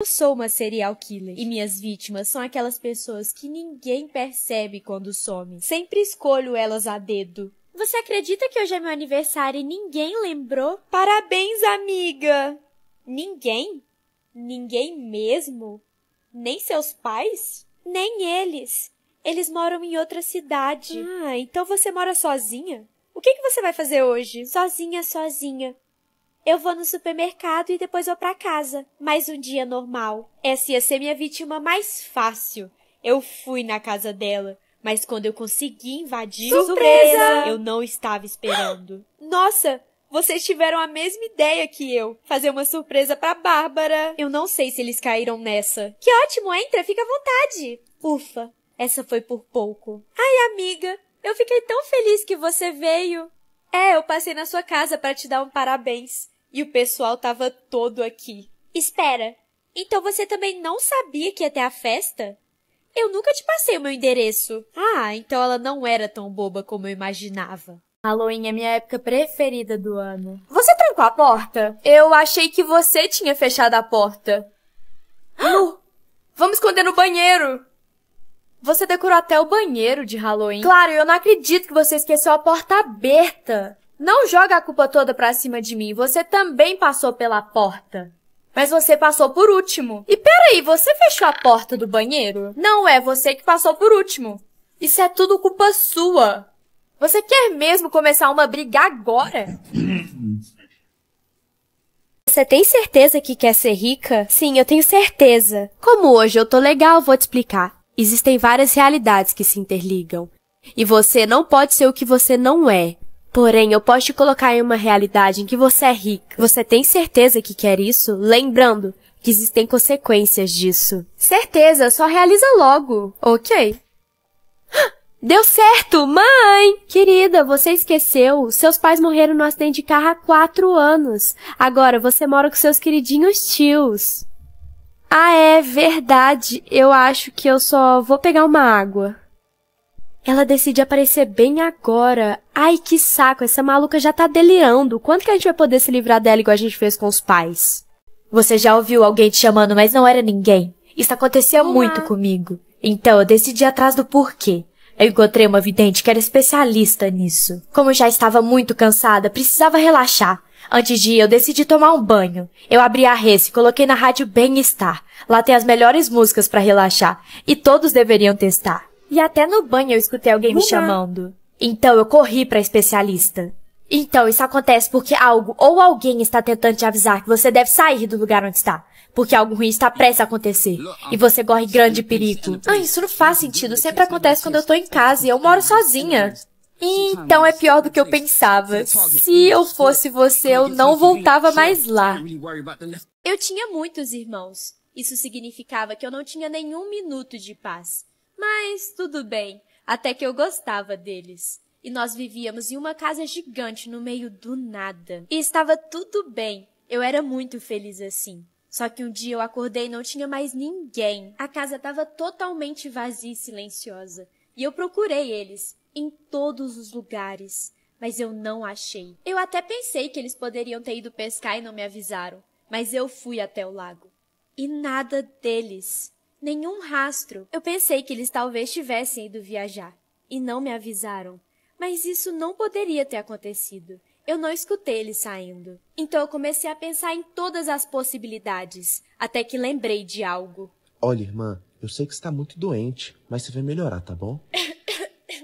Eu sou uma serial killer e minhas vítimas são aquelas pessoas que ninguém percebe quando some. Sempre escolho elas a dedo. Você acredita que hoje é meu aniversário e ninguém lembrou? Parabéns, amiga! Ninguém? Ninguém mesmo? Nem seus pais? Nem eles. Eles moram em outra cidade. Ah, então você mora sozinha? O que, que você vai fazer hoje? Sozinha, sozinha. Eu vou no supermercado e depois vou para casa. Mais um dia normal. Essa ia ser minha vítima mais fácil. Eu fui na casa dela, mas quando eu consegui invadir, surpresa, eu não estava esperando. Nossa, vocês tiveram a mesma ideia que eu, fazer uma surpresa para Bárbara. Eu não sei se eles caíram nessa. Que ótimo, entra, fica à vontade. Ufa, essa foi por pouco. Ai, amiga, eu fiquei tão feliz que você veio. É, eu passei na sua casa para te dar um parabéns. E o pessoal tava todo aqui. Espera, então você também não sabia que ia ter a festa? Eu nunca te passei o meu endereço. Ah, então ela não era tão boba como eu imaginava. Halloween é minha época preferida do ano. Você trancou a porta? Eu achei que você tinha fechado a porta. Não! Vamos esconder no banheiro! Você decorou até o banheiro de Halloween. Claro, eu não acredito que você esqueceu a porta aberta. Não joga a culpa toda pra cima de mim, você também passou pela porta. Mas você passou por último. E peraí, você fechou a porta do banheiro? Não é você que passou por último. Isso é tudo culpa sua. Você quer mesmo começar uma briga agora? Você tem certeza que quer ser rica? Sim, eu tenho certeza. Como hoje eu tô legal, vou te explicar. Existem várias realidades que se interligam. E você não pode ser o que você não é. Porém, eu posso te colocar em uma realidade em que você é rica. Você tem certeza que quer isso? Lembrando que existem consequências disso. Certeza, só realiza logo. Ok. Deu certo! Mãe! Querida, você esqueceu. Seus pais morreram no acidente de carro há quatro anos. Agora você mora com seus queridinhos tios. Ah, é verdade. Eu acho que eu só vou pegar uma água. Ela decide aparecer bem agora. Ai, que saco, essa maluca já tá delirando. Quanto que a gente vai poder se livrar dela igual a gente fez com os pais? Você já ouviu alguém te chamando, mas não era ninguém? Isso acontecia Olá. muito comigo. Então eu decidi atrás do porquê. Eu encontrei uma vidente que era especialista nisso. Como já estava muito cansada, precisava relaxar. Antes de ir, eu decidi tomar um banho. Eu abri a res e coloquei na rádio Bem-Estar. Lá tem as melhores músicas para relaxar e todos deveriam testar. E até no banho eu escutei alguém me chamando. Então eu corri pra especialista. Então isso acontece porque algo ou alguém está tentando te avisar que você deve sair do lugar onde está. Porque algo ruim está prestes a acontecer. E você corre grande perigo. Ah, isso não faz sentido. Sempre acontece quando eu tô em casa e eu moro sozinha. Então é pior do que eu pensava. Se eu fosse você, eu não voltava mais lá. Eu tinha muitos irmãos. Isso significava que eu não tinha nenhum minuto de paz. Mas tudo bem, até que eu gostava deles. E nós vivíamos em uma casa gigante no meio do nada. E estava tudo bem. Eu era muito feliz assim. Só que um dia eu acordei e não tinha mais ninguém. A casa estava totalmente vazia e silenciosa. E eu procurei eles em todos os lugares, mas eu não achei. Eu até pensei que eles poderiam ter ido pescar e não me avisaram, mas eu fui até o lago. E nada deles. Nenhum rastro. Eu pensei que eles talvez tivessem ido viajar e não me avisaram. Mas isso não poderia ter acontecido. Eu não escutei eles saindo. Então eu comecei a pensar em todas as possibilidades, até que lembrei de algo. Olha, irmã, eu sei que está muito doente, mas você vai melhorar, tá bom?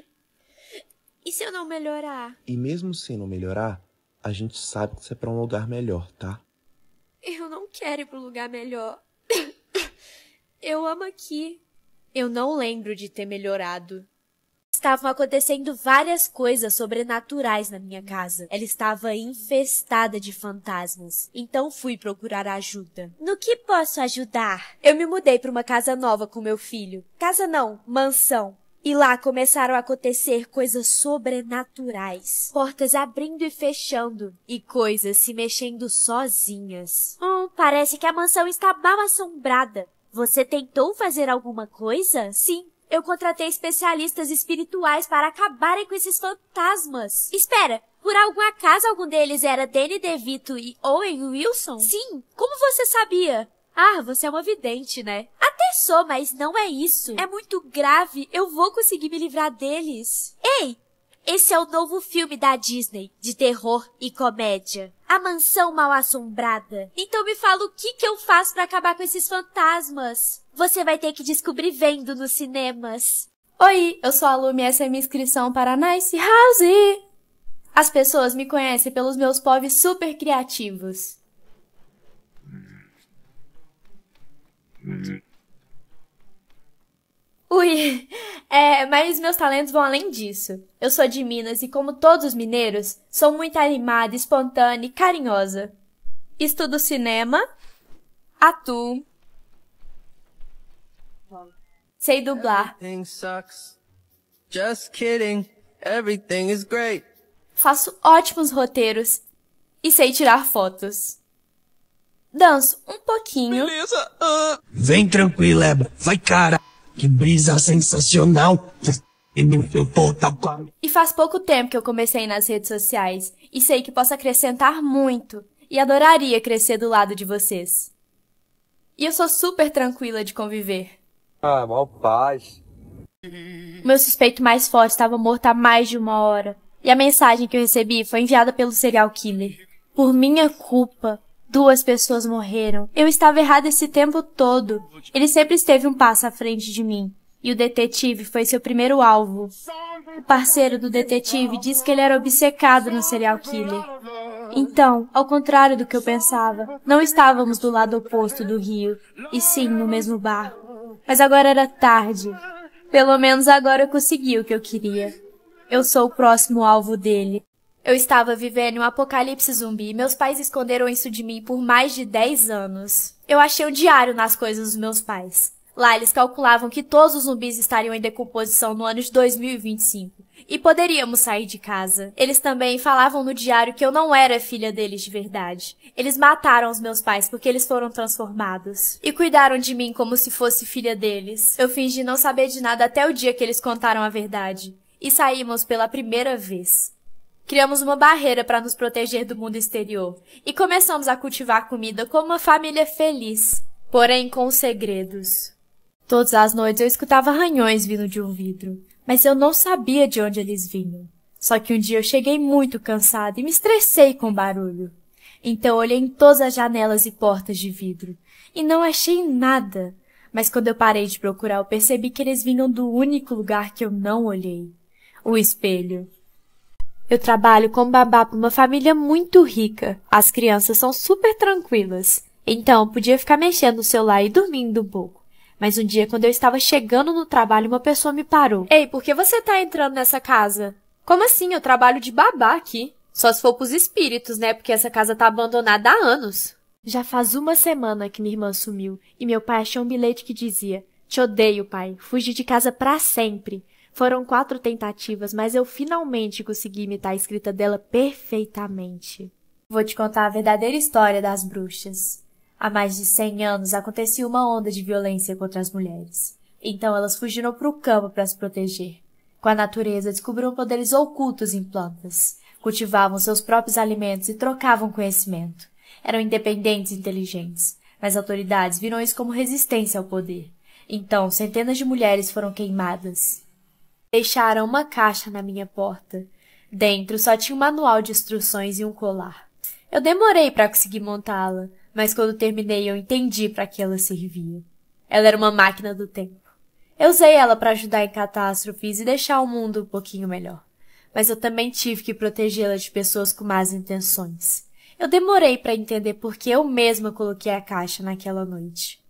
e se eu não melhorar? E mesmo se não melhorar, a gente sabe que você é para um lugar melhor, tá? Eu não quero ir para um lugar melhor. Eu amo aqui. Eu não lembro de ter melhorado. Estavam acontecendo várias coisas sobrenaturais na minha casa. Ela estava infestada de fantasmas. Então fui procurar ajuda. No que posso ajudar? Eu me mudei para uma casa nova com meu filho. Casa não, mansão. E lá começaram a acontecer coisas sobrenaturais. Portas abrindo e fechando. E coisas se mexendo sozinhas. Hum, parece que a mansão está mal assombrada. Você tentou fazer alguma coisa? Sim, eu contratei especialistas espirituais para acabarem com esses fantasmas. Espera, por algum acaso algum deles era Danny DeVito e Owen Wilson? Sim, como você sabia? Ah, você é uma vidente, né? Até sou, mas não é isso. É muito grave, eu vou conseguir me livrar deles. Ei, esse é o novo filme da Disney, de terror e comédia. A mansão mal assombrada. Então me fala o que que eu faço para acabar com esses fantasmas. Você vai ter que descobrir vendo nos cinemas. Oi, eu sou a Lumi e essa é minha inscrição para Nice House. As pessoas me conhecem pelos meus povos super criativos. Hum. Hum. Ui, é, mas meus talentos vão além disso. Eu sou de Minas e, como todos os mineiros, sou muito animada, espontânea e carinhosa. Estudo cinema, atuo, sei dublar. Faço ótimos roteiros e sei tirar fotos. Danço um pouquinho. Beleza. Uh... Vem tranquila, Eba. Vai, cara. Que brisa sensacional! Tá e faz pouco tempo que eu comecei nas redes sociais e sei que posso acrescentar muito e adoraria crescer do lado de vocês. E eu sou super tranquila de conviver. Ah, mal paz. Meu suspeito mais forte estava morto há mais de uma hora. E a mensagem que eu recebi foi enviada pelo serial killer. Por minha culpa, Duas pessoas morreram. Eu estava errada esse tempo todo. Ele sempre esteve um passo à frente de mim. E o detetive foi seu primeiro alvo. O parceiro do detetive disse que ele era obcecado no serial killer. Então, ao contrário do que eu pensava, não estávamos do lado oposto do rio, e sim no mesmo barco. Mas agora era tarde. Pelo menos agora eu consegui o que eu queria. Eu sou o próximo alvo dele. Eu estava vivendo um apocalipse zumbi e meus pais esconderam isso de mim por mais de 10 anos. Eu achei um diário nas coisas dos meus pais. Lá eles calculavam que todos os zumbis estariam em decomposição no ano de 2025 e poderíamos sair de casa. Eles também falavam no diário que eu não era filha deles de verdade. Eles mataram os meus pais porque eles foram transformados e cuidaram de mim como se fosse filha deles. Eu fingi não saber de nada até o dia que eles contaram a verdade e saímos pela primeira vez. Criamos uma barreira para nos proteger do mundo exterior e começamos a cultivar comida como uma família feliz, porém com segredos. Todas as noites eu escutava ranhões vindo de um vidro, mas eu não sabia de onde eles vinham. Só que um dia eu cheguei muito cansada e me estressei com o barulho. Então olhei em todas as janelas e portas de vidro e não achei nada. Mas quando eu parei de procurar, eu percebi que eles vinham do único lugar que eu não olhei: o espelho. Eu trabalho como babá para uma família muito rica. As crianças são super tranquilas. Então, podia ficar mexendo no celular e dormindo um pouco. Mas um dia, quando eu estava chegando no trabalho, uma pessoa me parou. Ei, por que você tá entrando nessa casa? Como assim? Eu trabalho de babá aqui. Só se for pros espíritos, né? Porque essa casa tá abandonada há anos. Já faz uma semana que minha irmã sumiu e meu pai achou um bilhete que dizia: Te odeio, pai. Fugi de casa para sempre. Foram quatro tentativas, mas eu finalmente consegui imitar a escrita dela perfeitamente. Vou te contar a verdadeira história das bruxas. Há mais de cem anos acontecia uma onda de violência contra as mulheres. Então elas fugiram para o campo para se proteger. Com a natureza descobriram poderes ocultos em plantas. Cultivavam seus próprios alimentos e trocavam conhecimento. Eram independentes e inteligentes, mas autoridades viram isso como resistência ao poder. Então, centenas de mulheres foram queimadas. Deixaram uma caixa na minha porta. Dentro só tinha um manual de instruções e um colar. Eu demorei para conseguir montá-la, mas quando terminei eu entendi para que ela servia. Ela era uma máquina do tempo. Eu usei ela para ajudar em catástrofes e deixar o mundo um pouquinho melhor. Mas eu também tive que protegê-la de pessoas com más intenções. Eu demorei para entender por que eu mesma coloquei a caixa naquela noite.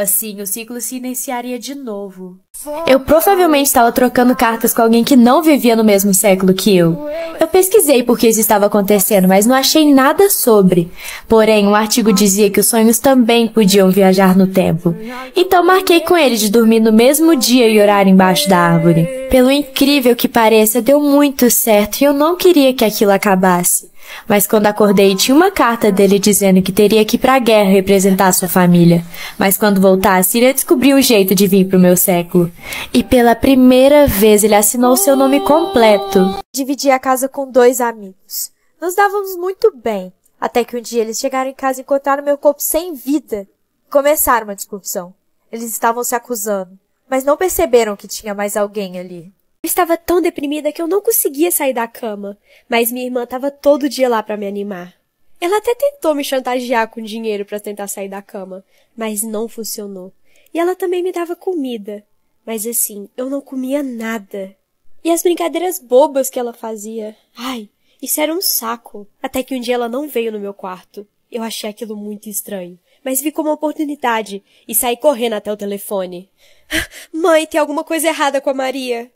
Assim, o ciclo se iniciaria de novo. Eu provavelmente estava trocando cartas com alguém que não vivia no mesmo século que eu. Eu pesquisei por que isso estava acontecendo, mas não achei nada sobre. Porém, um artigo dizia que os sonhos também podiam viajar no tempo. Então marquei com ele de dormir no mesmo dia e orar embaixo da árvore. Pelo incrível que pareça, deu muito certo e eu não queria que aquilo acabasse. Mas quando acordei, tinha uma carta dele dizendo que teria que ir para a guerra representar sua família. Mas quando voltasse, iria descobrir um jeito de vir para o meu século. E pela primeira vez, ele assinou seu nome completo. Dividi a casa com dois amigos. Nos dávamos muito bem. Até que um dia eles chegaram em casa e encontraram meu corpo sem vida. Começaram uma discussão. Eles estavam se acusando, mas não perceberam que tinha mais alguém ali. Eu estava tão deprimida que eu não conseguia sair da cama, mas minha irmã estava todo dia lá para me animar. Ela até tentou me chantagear com dinheiro para tentar sair da cama, mas não funcionou. E ela também me dava comida, mas assim, eu não comia nada. E as brincadeiras bobas que ela fazia. Ai, isso era um saco. Até que um dia ela não veio no meu quarto. Eu achei aquilo muito estranho, mas vi como uma oportunidade e saí correndo até o telefone. Mãe, tem alguma coisa errada com a Maria.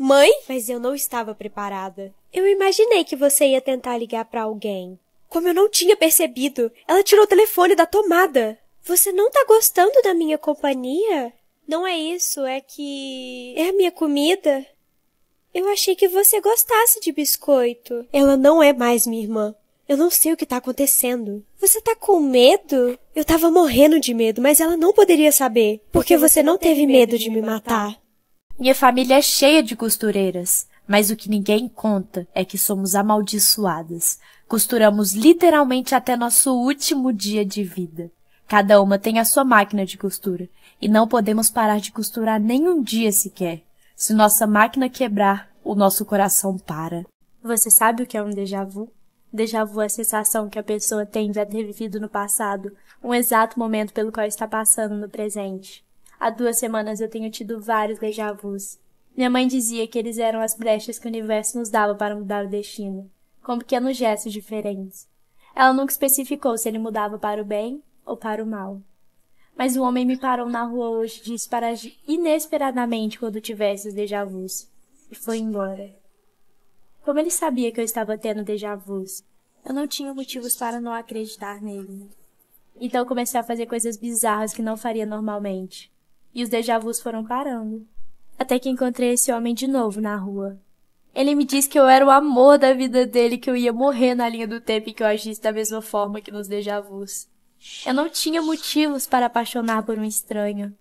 Mãe? Mas eu não estava preparada. Eu imaginei que você ia tentar ligar para alguém. Como eu não tinha percebido, ela tirou o telefone da tomada. Você não tá gostando da minha companhia? Não é isso, é que. É a minha comida? Eu achei que você gostasse de biscoito. Ela não é mais minha irmã. Eu não sei o que tá acontecendo. Você tá com medo? Eu tava morrendo de medo, mas ela não poderia saber. Porque, porque você, você não teve medo de me matar. matar. Minha família é cheia de costureiras, mas o que ninguém conta é que somos amaldiçoadas. Costuramos literalmente até nosso último dia de vida. Cada uma tem a sua máquina de costura, e não podemos parar de costurar nem um dia sequer. Se nossa máquina quebrar, o nosso coração para. Você sabe o que é um déjà vu? Déjà vu é a sensação que a pessoa tem de ter vivido no passado, um exato momento pelo qual está passando no presente. Há duas semanas eu tenho tido vários déjà vus. Minha mãe dizia que eles eram as brechas que o universo nos dava para mudar o destino, com pequenos gestos diferentes. Ela nunca especificou se ele mudava para o bem ou para o mal. Mas um homem me parou na rua hoje e disse para inesperadamente quando tivesse os déjà vus. E foi embora. Como ele sabia que eu estava tendo déjà vus, eu não tinha motivos para não acreditar nele. Então comecei a fazer coisas bizarras que não faria normalmente e os déjà vus foram parando. Até que encontrei esse homem de novo na rua. Ele me disse que eu era o amor da vida dele, que eu ia morrer na linha do tempo e que eu agisse da mesma forma que nos déjà vus. Eu não tinha motivos para apaixonar por um estranho.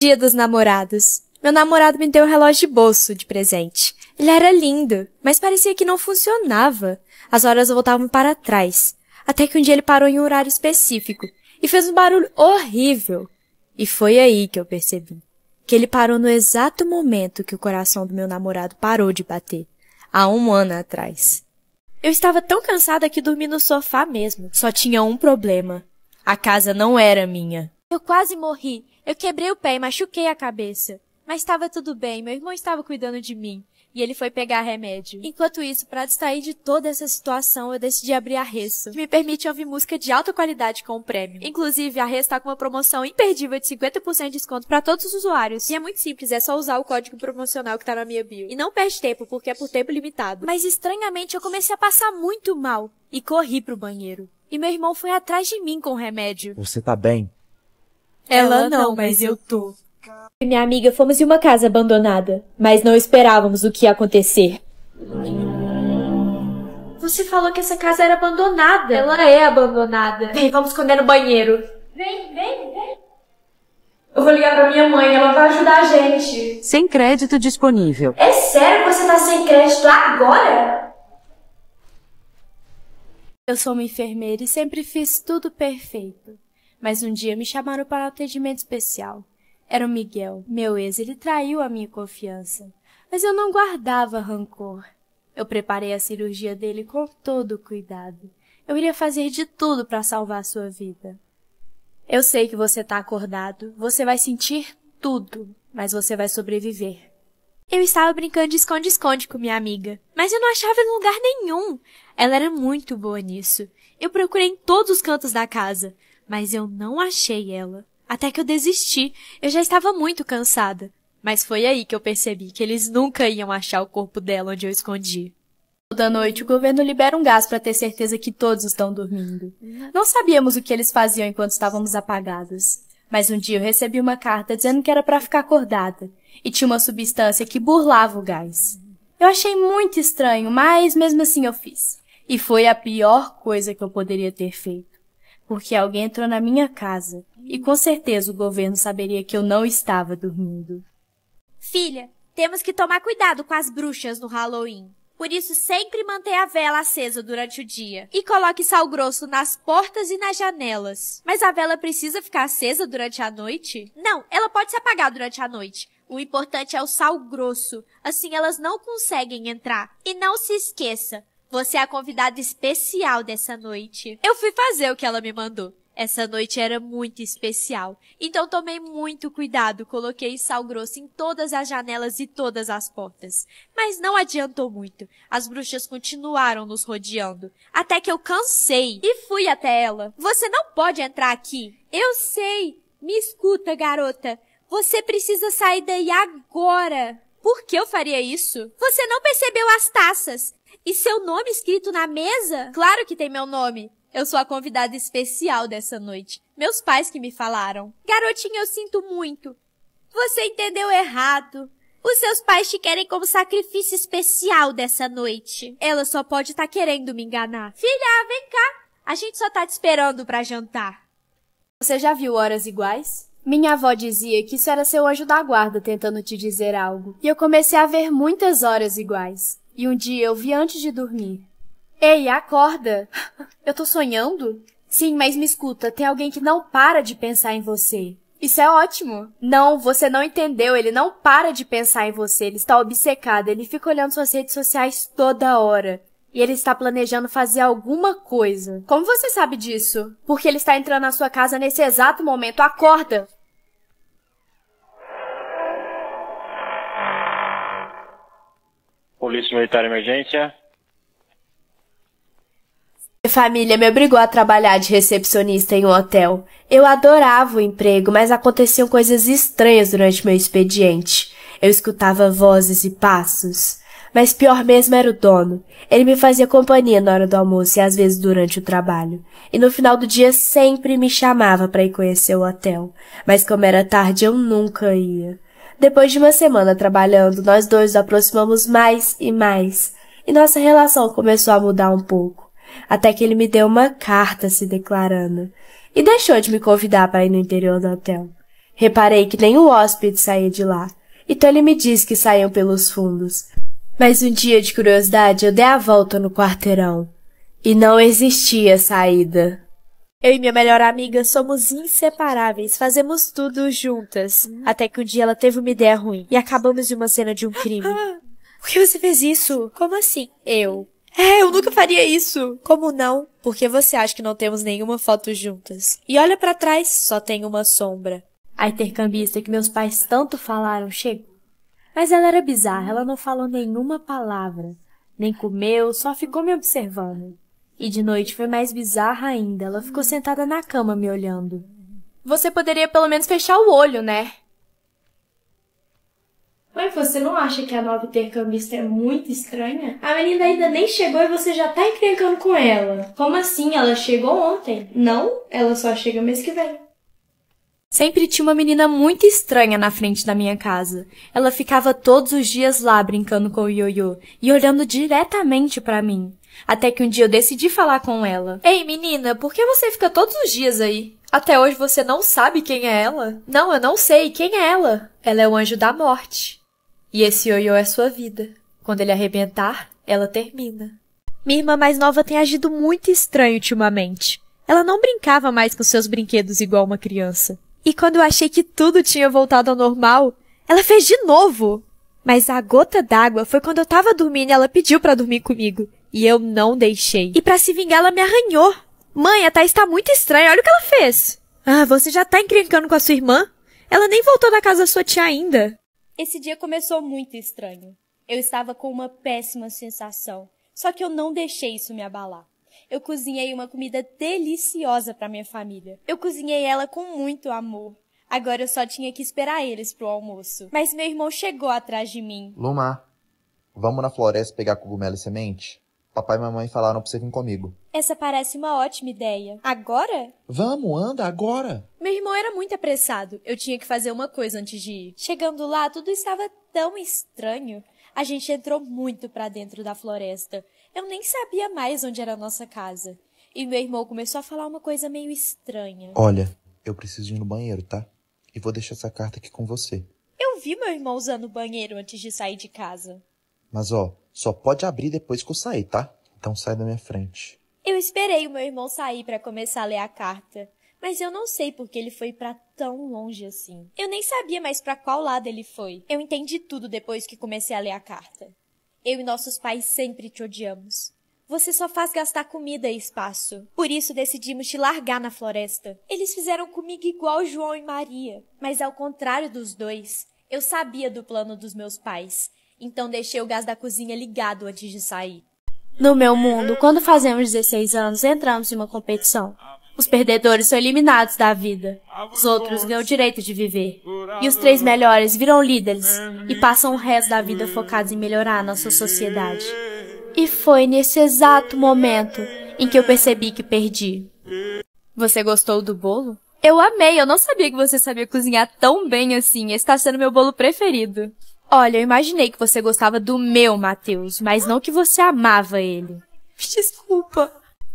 Dia dos namorados. Meu namorado me deu um relógio de bolso de presente. Ele era lindo, mas parecia que não funcionava. As horas voltavam para trás. Até que um dia ele parou em um horário específico e fez um barulho horrível. E foi aí que eu percebi que ele parou no exato momento que o coração do meu namorado parou de bater, há um ano atrás. Eu estava tão cansada que dormi no sofá mesmo. Só tinha um problema. A casa não era minha. Eu quase morri. Eu quebrei o pé e machuquei a cabeça. Mas estava tudo bem, meu irmão estava cuidando de mim e ele foi pegar remédio. Enquanto isso, para distrair de toda essa situação, eu decidi abrir a Ressa, que me permite ouvir música de alta qualidade com o prêmio. Inclusive, a Ressa tá com uma promoção imperdível de 50% de desconto para todos os usuários. E é muito simples, é só usar o código promocional que tá na minha bio. E não perde tempo, porque é por tempo limitado. Mas estranhamente, eu comecei a passar muito mal e corri pro banheiro. E meu irmão foi atrás de mim com o remédio. Você tá bem? Ela não, mas eu tô e minha amiga fomos em uma casa abandonada, mas não esperávamos o que ia acontecer. Você falou que essa casa era abandonada. Ela é abandonada. Vem, vamos esconder no banheiro. Vem, vem, vem. Eu vou ligar pra minha mãe, ela vai ajudar a gente. Sem crédito disponível. É sério que você tá sem crédito agora? Eu sou uma enfermeira e sempre fiz tudo perfeito. Mas um dia me chamaram para um atendimento especial. Era o Miguel, meu ex, ele traiu a minha confiança. Mas eu não guardava rancor. Eu preparei a cirurgia dele com todo o cuidado. Eu iria fazer de tudo para salvar a sua vida. Eu sei que você está acordado, você vai sentir tudo, mas você vai sobreviver. Eu estava brincando de esconde-esconde com minha amiga, mas eu não achava em lugar nenhum. Ela era muito boa nisso. Eu procurei em todos os cantos da casa, mas eu não achei ela até que eu desisti. Eu já estava muito cansada. Mas foi aí que eu percebi que eles nunca iam achar o corpo dela onde eu escondi. Toda noite, o governo libera um gás para ter certeza que todos estão dormindo. Não sabíamos o que eles faziam enquanto estávamos apagadas. Mas um dia eu recebi uma carta dizendo que era para ficar acordada e tinha uma substância que burlava o gás. Eu achei muito estranho, mas mesmo assim eu fiz. E foi a pior coisa que eu poderia ter feito, porque alguém entrou na minha casa e com certeza o governo saberia que eu não estava dormindo. Filha, temos que tomar cuidado com as bruxas no Halloween. Por isso, sempre mantenha a vela acesa durante o dia. E coloque sal grosso nas portas e nas janelas. Mas a vela precisa ficar acesa durante a noite? Não, ela pode se apagar durante a noite. O importante é o sal grosso. Assim elas não conseguem entrar. E não se esqueça, você é a convidada especial dessa noite. Eu fui fazer o que ela me mandou. Essa noite era muito especial, então tomei muito cuidado, coloquei sal grosso em todas as janelas e todas as portas. Mas não adiantou muito, as bruxas continuaram nos rodeando, até que eu cansei e fui até ela. Você não pode entrar aqui. Eu sei. Me escuta, garota. Você precisa sair daí agora. Por que eu faria isso? Você não percebeu as taças e seu nome escrito na mesa? Claro que tem meu nome. Eu sou a convidada especial dessa noite. Meus pais que me falaram. Garotinha, eu sinto muito. Você entendeu errado. Os seus pais te querem como sacrifício especial dessa noite. Ela só pode estar tá querendo me enganar. Filha, vem cá. A gente só tá te esperando pra jantar. Você já viu Horas Iguais? Minha avó dizia que isso era seu anjo da guarda tentando te dizer algo. E eu comecei a ver muitas horas iguais. E um dia eu vi antes de dormir. Ei, acorda! Eu tô sonhando? Sim, mas me escuta, tem alguém que não para de pensar em você. Isso é ótimo. Não, você não entendeu. Ele não para de pensar em você. Ele está obcecado. Ele fica olhando suas redes sociais toda hora. E ele está planejando fazer alguma coisa. Como você sabe disso? Porque ele está entrando na sua casa nesse exato momento. Acorda! Polícia Militar Emergência. Minha família me obrigou a trabalhar de recepcionista em um hotel. Eu adorava o emprego, mas aconteciam coisas estranhas durante meu expediente. Eu escutava vozes e passos. Mas pior mesmo era o dono. Ele me fazia companhia na hora do almoço e às vezes durante o trabalho. E no final do dia sempre me chamava para ir conhecer o hotel. Mas como era tarde, eu nunca ia. Depois de uma semana trabalhando, nós dois nos aproximamos mais e mais. E nossa relação começou a mudar um pouco até que ele me deu uma carta se declarando e deixou de me convidar para ir no interior do hotel. Reparei que nenhum hóspede saía de lá, então ele me disse que saiam pelos fundos. Mas um dia de curiosidade eu dei a volta no quarteirão e não existia saída. Eu e minha melhor amiga somos inseparáveis, fazemos tudo juntas. Hum. Até que um dia ela teve uma ideia ruim e acabamos de uma cena de um crime. por que você fez isso? Como assim? Eu, é, eu nunca faria isso. Como não? Porque você acha que não temos nenhuma foto juntas. E olha para trás, só tem uma sombra. A intercambista que meus pais tanto falaram chegou. Mas ela era bizarra, ela não falou nenhuma palavra. Nem comeu, só ficou me observando. E de noite foi mais bizarra ainda, ela ficou sentada na cama me olhando. Você poderia pelo menos fechar o olho, né? Mas você não acha que a nova intercambista é muito estranha? A menina ainda nem chegou e você já tá encrencando com ela. Como assim? Ela chegou ontem. Não, ela só chega mês que vem. Sempre tinha uma menina muito estranha na frente da minha casa. Ela ficava todos os dias lá brincando com o ioiô e olhando diretamente para mim. Até que um dia eu decidi falar com ela. Ei, menina, por que você fica todos os dias aí? Até hoje você não sabe quem é ela? Não, eu não sei. Quem é ela? Ela é o anjo da morte. E esse ioiô é sua vida. Quando ele arrebentar, ela termina. Minha irmã mais nova tem agido muito estranho ultimamente. Ela não brincava mais com seus brinquedos igual uma criança. E quando eu achei que tudo tinha voltado ao normal, ela fez de novo. Mas a gota d'água foi quando eu tava dormindo e ela pediu para dormir comigo. E eu não deixei. E para se vingar, ela me arranhou. Mãe, a Thaís tá muito estranha, olha o que ela fez. Ah, você já tá encrencando com a sua irmã? Ela nem voltou da casa da sua tia ainda. Esse dia começou muito estranho. Eu estava com uma péssima sensação, só que eu não deixei isso me abalar. Eu cozinhei uma comida deliciosa para minha família. Eu cozinhei ela com muito amor. Agora eu só tinha que esperar eles pro almoço. Mas meu irmão chegou atrás de mim. Lumar, vamos na floresta pegar cogumelo e semente? Papai e mamãe falaram pra você vir comigo. Essa parece uma ótima ideia. Agora? Vamos, anda, agora! Meu irmão era muito apressado. Eu tinha que fazer uma coisa antes de ir. Chegando lá, tudo estava tão estranho. A gente entrou muito para dentro da floresta. Eu nem sabia mais onde era a nossa casa. E meu irmão começou a falar uma coisa meio estranha. Olha, eu preciso ir no banheiro, tá? E vou deixar essa carta aqui com você. Eu vi meu irmão usando o banheiro antes de sair de casa. Mas ó, só pode abrir depois que eu sair, tá? Então sai da minha frente. Eu esperei o meu irmão sair para começar a ler a carta, mas eu não sei porque ele foi para tão longe assim. Eu nem sabia mais para qual lado ele foi. Eu entendi tudo depois que comecei a ler a carta. Eu e nossos pais sempre te odiamos. Você só faz gastar comida e espaço. Por isso decidimos te largar na floresta. Eles fizeram comigo igual João e Maria, mas ao contrário dos dois, eu sabia do plano dos meus pais então deixei o gás da cozinha ligado antes de sair. No meu mundo, quando fazemos 16 anos, entramos em uma competição. Os perdedores são eliminados da vida. Os outros ganham o direito de viver. E os três melhores viram líderes e passam o resto da vida focados em melhorar nossa sociedade. E foi nesse exato momento em que eu percebi que perdi. Você gostou do bolo? Eu amei, eu não sabia que você sabia cozinhar tão bem assim. Esse está sendo meu bolo preferido. Olha, eu imaginei que você gostava do meu Matheus, mas não que você amava ele. Desculpa.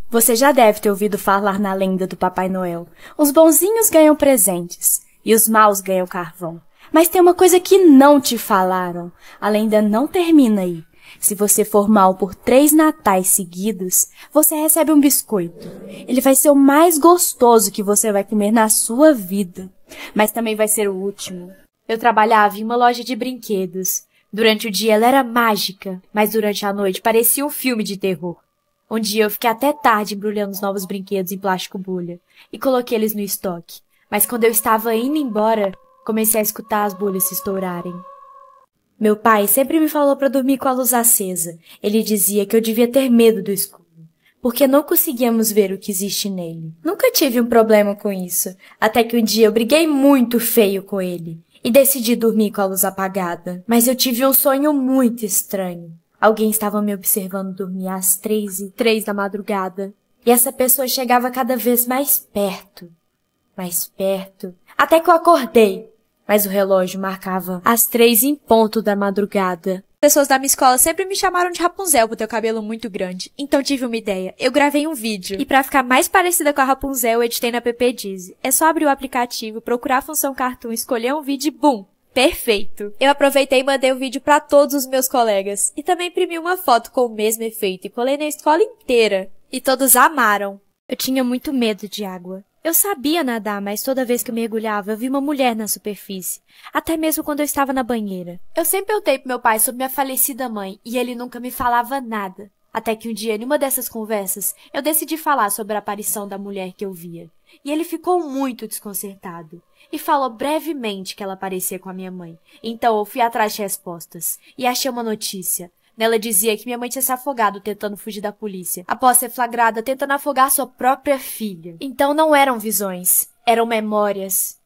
Você já deve ter ouvido falar na lenda do Papai Noel. Os bonzinhos ganham presentes e os maus ganham carvão. Mas tem uma coisa que não te falaram. A lenda não termina aí. Se você for mal por três natais seguidos, você recebe um biscoito. Ele vai ser o mais gostoso que você vai comer na sua vida. Mas também vai ser o último. Eu trabalhava em uma loja de brinquedos. Durante o dia ela era mágica, mas durante a noite parecia um filme de terror. Um dia eu fiquei até tarde embrulhando os novos brinquedos em plástico bolha e coloquei eles no estoque. Mas quando eu estava indo embora, comecei a escutar as bolhas se estourarem. Meu pai sempre me falou para dormir com a luz acesa. Ele dizia que eu devia ter medo do escuro, porque não conseguíamos ver o que existe nele. Nunca tive um problema com isso, até que um dia eu briguei muito feio com ele e decidi dormir com a luz apagada. Mas eu tive um sonho muito estranho. Alguém estava me observando dormir às três e três da madrugada. E essa pessoa chegava cada vez mais perto, mais perto, até que eu acordei. Mas o relógio marcava às três em ponto da madrugada. Pessoas da minha escola sempre me chamaram de Rapunzel por ter o cabelo muito grande. Então tive uma ideia. Eu gravei um vídeo. E para ficar mais parecida com a Rapunzel, eu editei na PP Dizzy. É só abrir o aplicativo, procurar a função Cartoon, escolher um vídeo e bum! Perfeito! Eu aproveitei e mandei o um vídeo para todos os meus colegas. E também imprimi uma foto com o mesmo efeito e colei na escola inteira. E todos amaram. Eu tinha muito medo de água. Eu sabia nadar, mas toda vez que eu mergulhava, eu vi uma mulher na superfície, até mesmo quando eu estava na banheira. Eu sempre contei pro meu pai sobre minha falecida mãe e ele nunca me falava nada. Até que um dia, em uma dessas conversas, eu decidi falar sobre a aparição da mulher que eu via. E ele ficou muito desconcertado e falou brevemente que ela parecia com a minha mãe. Então eu fui atrás de respostas e achei uma notícia Nela dizia que minha mãe tinha se afogado tentando fugir da polícia, após ser flagrada tentando afogar sua própria filha. Então não eram visões, eram memórias.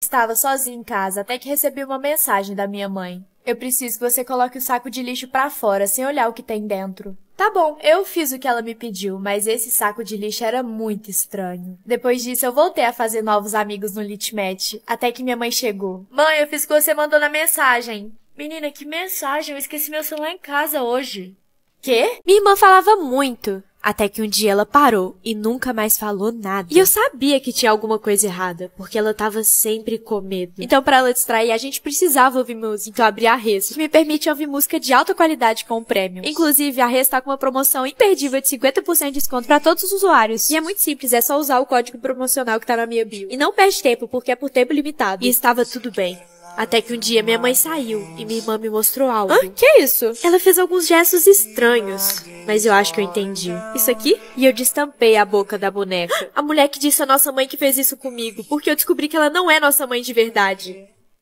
Estava sozinha em casa até que recebi uma mensagem da minha mãe. Eu preciso que você coloque o saco de lixo para fora sem olhar o que tem dentro. Tá bom, eu fiz o que ela me pediu, mas esse saco de lixo era muito estranho. Depois disso, eu voltei a fazer novos amigos no Litmatch, até que minha mãe chegou. Mãe, eu fiz o que você mandou na mensagem. Menina, que mensagem? Eu esqueci meu celular em casa hoje. Quê? Minha irmã falava muito. Até que um dia ela parou e nunca mais falou nada. E eu sabia que tinha alguma coisa errada, porque ela tava sempre com medo. Então, para ela distrair, a gente precisava ouvir música. Então, abri a Res, que me permite ouvir música de alta qualidade com o prêmio. Inclusive, a Res tá com uma promoção imperdível de 50% de desconto para todos os usuários. E é muito simples, é só usar o código promocional que tá na minha bio. E não perde tempo, porque é por tempo limitado. E estava tudo bem. Até que um dia minha mãe saiu e minha irmã me mostrou algo. Hã? Que é isso? Ela fez alguns gestos estranhos, mas eu acho que eu entendi. Isso aqui? E eu destampei a boca da boneca. A mulher que disse a nossa mãe que fez isso comigo, porque eu descobri que ela não é nossa mãe de verdade.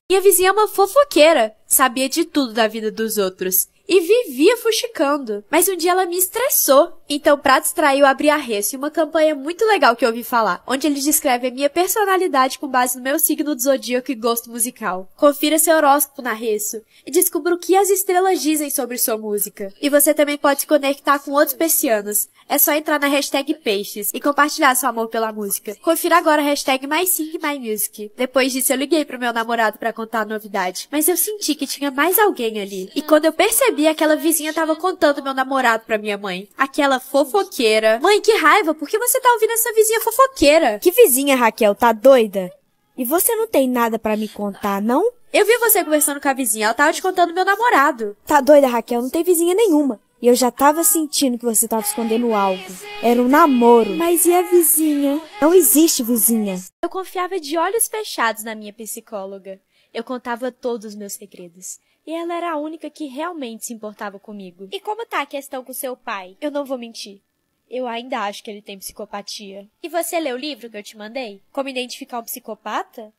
Minha vizinha é uma fofoqueira, sabia de tudo da vida dos outros e vivia fuxicando. Mas um dia ela me estressou. Então, pra distrair, eu abri a Reço, e uma campanha muito legal que eu ouvi falar, onde eles descrevem a minha personalidade com base no meu signo do zodíaco e gosto musical. Confira seu horóscopo na Reço e descubra o que as estrelas dizem sobre sua música. E você também pode se conectar com outros persianos. É só entrar na hashtag Peixes e compartilhar seu amor pela música. Confira agora a hashtag MySingMyMusic. Depois disso, eu liguei pro meu namorado para contar a novidade, mas eu senti que tinha mais alguém ali. E quando eu percebi sabia, aquela vizinha tava contando meu namorado pra minha mãe. Aquela fofoqueira. Mãe, que raiva, por que você tá ouvindo essa vizinha fofoqueira? Que vizinha, Raquel, tá doida? E você não tem nada para me contar, não? Eu vi você conversando com a vizinha, ela tava te contando meu namorado. Tá doida, Raquel, não tem vizinha nenhuma. E eu já tava sentindo que você tava escondendo algo. Era um namoro. Mas e a vizinha? Não existe vizinha. Eu confiava de olhos fechados na minha psicóloga. Eu contava todos os meus segredos e ela era a única que realmente se importava comigo. E como tá a questão com seu pai? Eu não vou mentir. Eu ainda acho que ele tem psicopatia. E você leu o livro que eu te mandei? Como identificar um psicopata?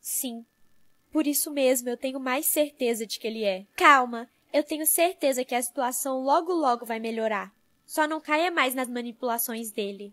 Sim. Por isso mesmo eu tenho mais certeza de que ele é. Calma, eu tenho certeza que a situação logo logo vai melhorar. Só não caia mais nas manipulações dele.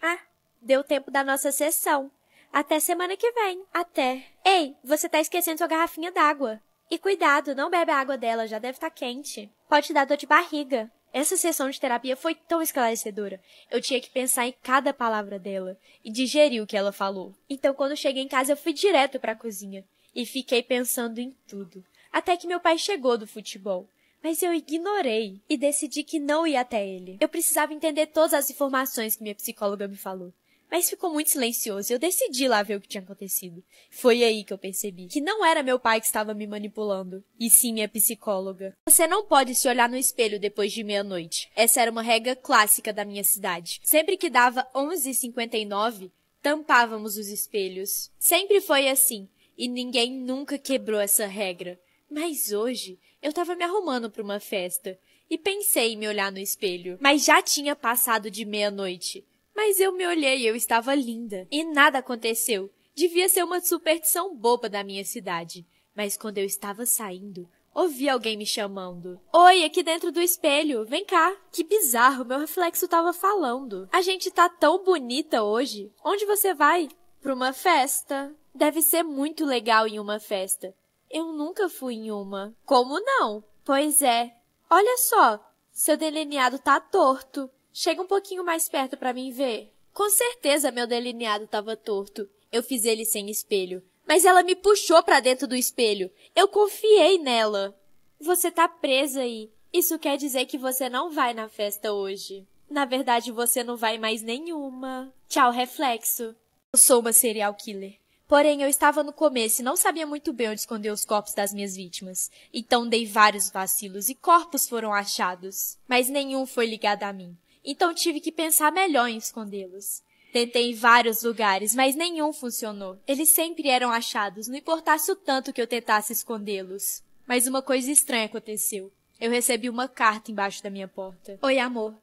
Ah, deu tempo da nossa sessão. Até semana que vem. Até. Ei, você tá esquecendo sua garrafinha d'água. E cuidado, não bebe a água dela, já deve estar tá quente. Pode dar dor de barriga. Essa sessão de terapia foi tão esclarecedora. Eu tinha que pensar em cada palavra dela e digerir o que ela falou. Então, quando cheguei em casa, eu fui direto para a cozinha e fiquei pensando em tudo. Até que meu pai chegou do futebol. Mas eu ignorei e decidi que não ia até ele. Eu precisava entender todas as informações que minha psicóloga me falou. Mas ficou muito silencioso e eu decidi lá ver o que tinha acontecido. Foi aí que eu percebi que não era meu pai que estava me manipulando, e sim minha psicóloga. Você não pode se olhar no espelho depois de meia-noite. Essa era uma regra clássica da minha cidade. Sempre que dava 11h59, tampávamos os espelhos. Sempre foi assim, e ninguém nunca quebrou essa regra. Mas hoje eu estava me arrumando para uma festa e pensei em me olhar no espelho, mas já tinha passado de meia-noite. Mas eu me olhei, eu estava linda. E nada aconteceu. Devia ser uma superstição boba da minha cidade. Mas quando eu estava saindo, ouvi alguém me chamando. Oi, aqui dentro do espelho, vem cá. Que bizarro, meu reflexo tava falando. A gente tá tão bonita hoje. Onde você vai? Pra uma festa. Deve ser muito legal em uma festa. Eu nunca fui em uma. Como não? Pois é. Olha só, seu delineado tá torto. Chega um pouquinho mais perto para mim ver. Com certeza meu delineado estava torto. Eu fiz ele sem espelho. Mas ela me puxou para dentro do espelho. Eu confiei nela. Você tá presa aí. Isso quer dizer que você não vai na festa hoje. Na verdade, você não vai mais nenhuma. Tchau, reflexo. Eu sou uma serial killer. Porém, eu estava no começo e não sabia muito bem onde esconder os corpos das minhas vítimas. Então dei vários vacilos e corpos foram achados. Mas nenhum foi ligado a mim então tive que pensar melhor em escondê-los. Tentei em vários lugares, mas nenhum funcionou. Eles sempre eram achados, não importasse o tanto que eu tentasse escondê-los. Mas uma coisa estranha aconteceu. Eu recebi uma carta embaixo da minha porta. Oi, amor.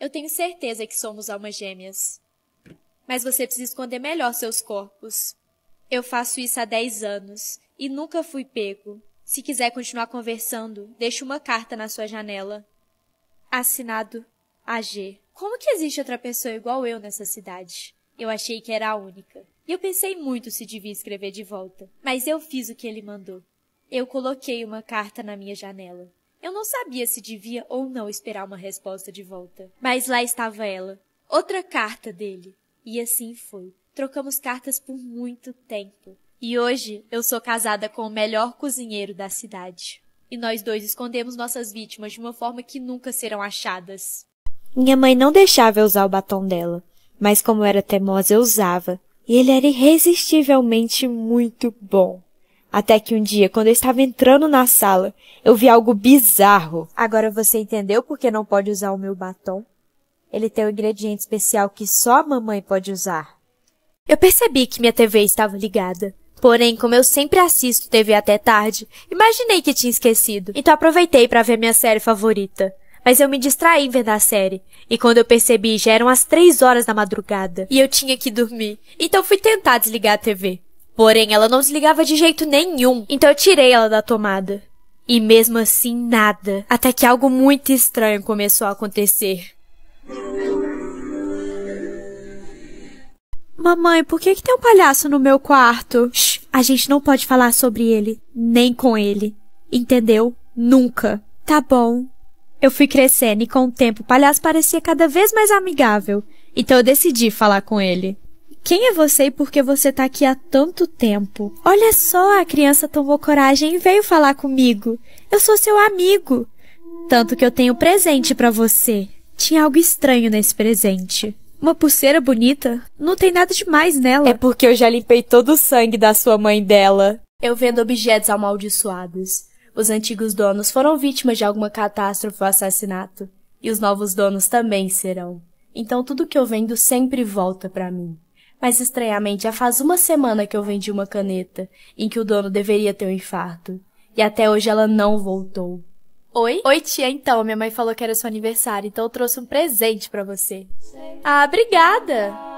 Eu tenho certeza que somos almas gêmeas. Mas você precisa esconder melhor seus corpos. Eu faço isso há dez anos e nunca fui pego. Se quiser continuar conversando, deixe uma carta na sua janela. Assinado AG. Como que existe outra pessoa igual eu nessa cidade? Eu achei que era a única. E eu pensei muito se devia escrever de volta, mas eu fiz o que ele mandou. Eu coloquei uma carta na minha janela. Eu não sabia se devia ou não esperar uma resposta de volta, mas lá estava ela. Outra carta dele. E assim foi. Trocamos cartas por muito tempo. E hoje eu sou casada com o melhor cozinheiro da cidade. E nós dois escondemos nossas vítimas de uma forma que nunca serão achadas. Minha mãe não deixava eu usar o batom dela, mas como eu era teimosa eu usava, e ele era irresistivelmente muito bom. Até que um dia, quando eu estava entrando na sala, eu vi algo bizarro. Agora você entendeu por que não pode usar o meu batom? Ele tem um ingrediente especial que só a mamãe pode usar. Eu percebi que minha TV estava ligada. Porém, como eu sempre assisto TV até tarde, imaginei que tinha esquecido. Então aproveitei para ver minha série favorita mas eu me distraí em ver da série. E quando eu percebi, já eram as três horas da madrugada e eu tinha que dormir. Então fui tentar desligar a TV. Porém, ela não desligava de jeito nenhum, então eu tirei ela da tomada. E mesmo assim, nada. Até que algo muito estranho começou a acontecer. Mamãe, por que, que tem um palhaço no meu quarto? Shh, a gente não pode falar sobre ele, nem com ele. Entendeu? Nunca. Tá bom. Eu fui crescendo e com o tempo o palhaço parecia cada vez mais amigável, então eu decidi falar com ele. Quem é você e por que você tá aqui há tanto tempo? Olha só, a criança tomou coragem e veio falar comigo. Eu sou seu amigo. Tanto que eu tenho presente para você. Tinha algo estranho nesse presente. Uma pulseira bonita? Não tem nada demais nela. É porque eu já limpei todo o sangue da sua mãe dela. Eu vendo objetos amaldiçoados. Os antigos donos foram vítimas de alguma catástrofe ou assassinato, e os novos donos também serão. Então tudo que eu vendo sempre volta para mim. Mas estranhamente já faz uma semana que eu vendi uma caneta em que o dono deveria ter um infarto, e até hoje ela não voltou. Oi? Oi, tia, então, minha mãe falou que era seu aniversário, então eu trouxe um presente para você. Ah, obrigada!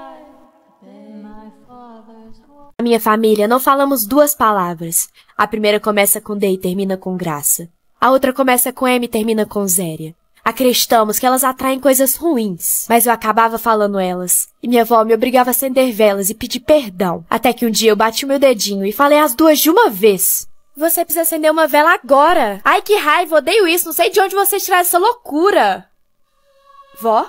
A minha família não falamos duas palavras. A primeira começa com D e termina com graça. A outra começa com M e termina com zéria. Acreditamos que elas atraem coisas ruins, mas eu acabava falando elas. E minha avó me obrigava a acender velas e pedir perdão. Até que um dia eu bati o meu dedinho e falei as duas de uma vez. Você precisa acender uma vela agora. Ai, que raiva, odeio isso. Não sei de onde você tirou essa loucura. Vó?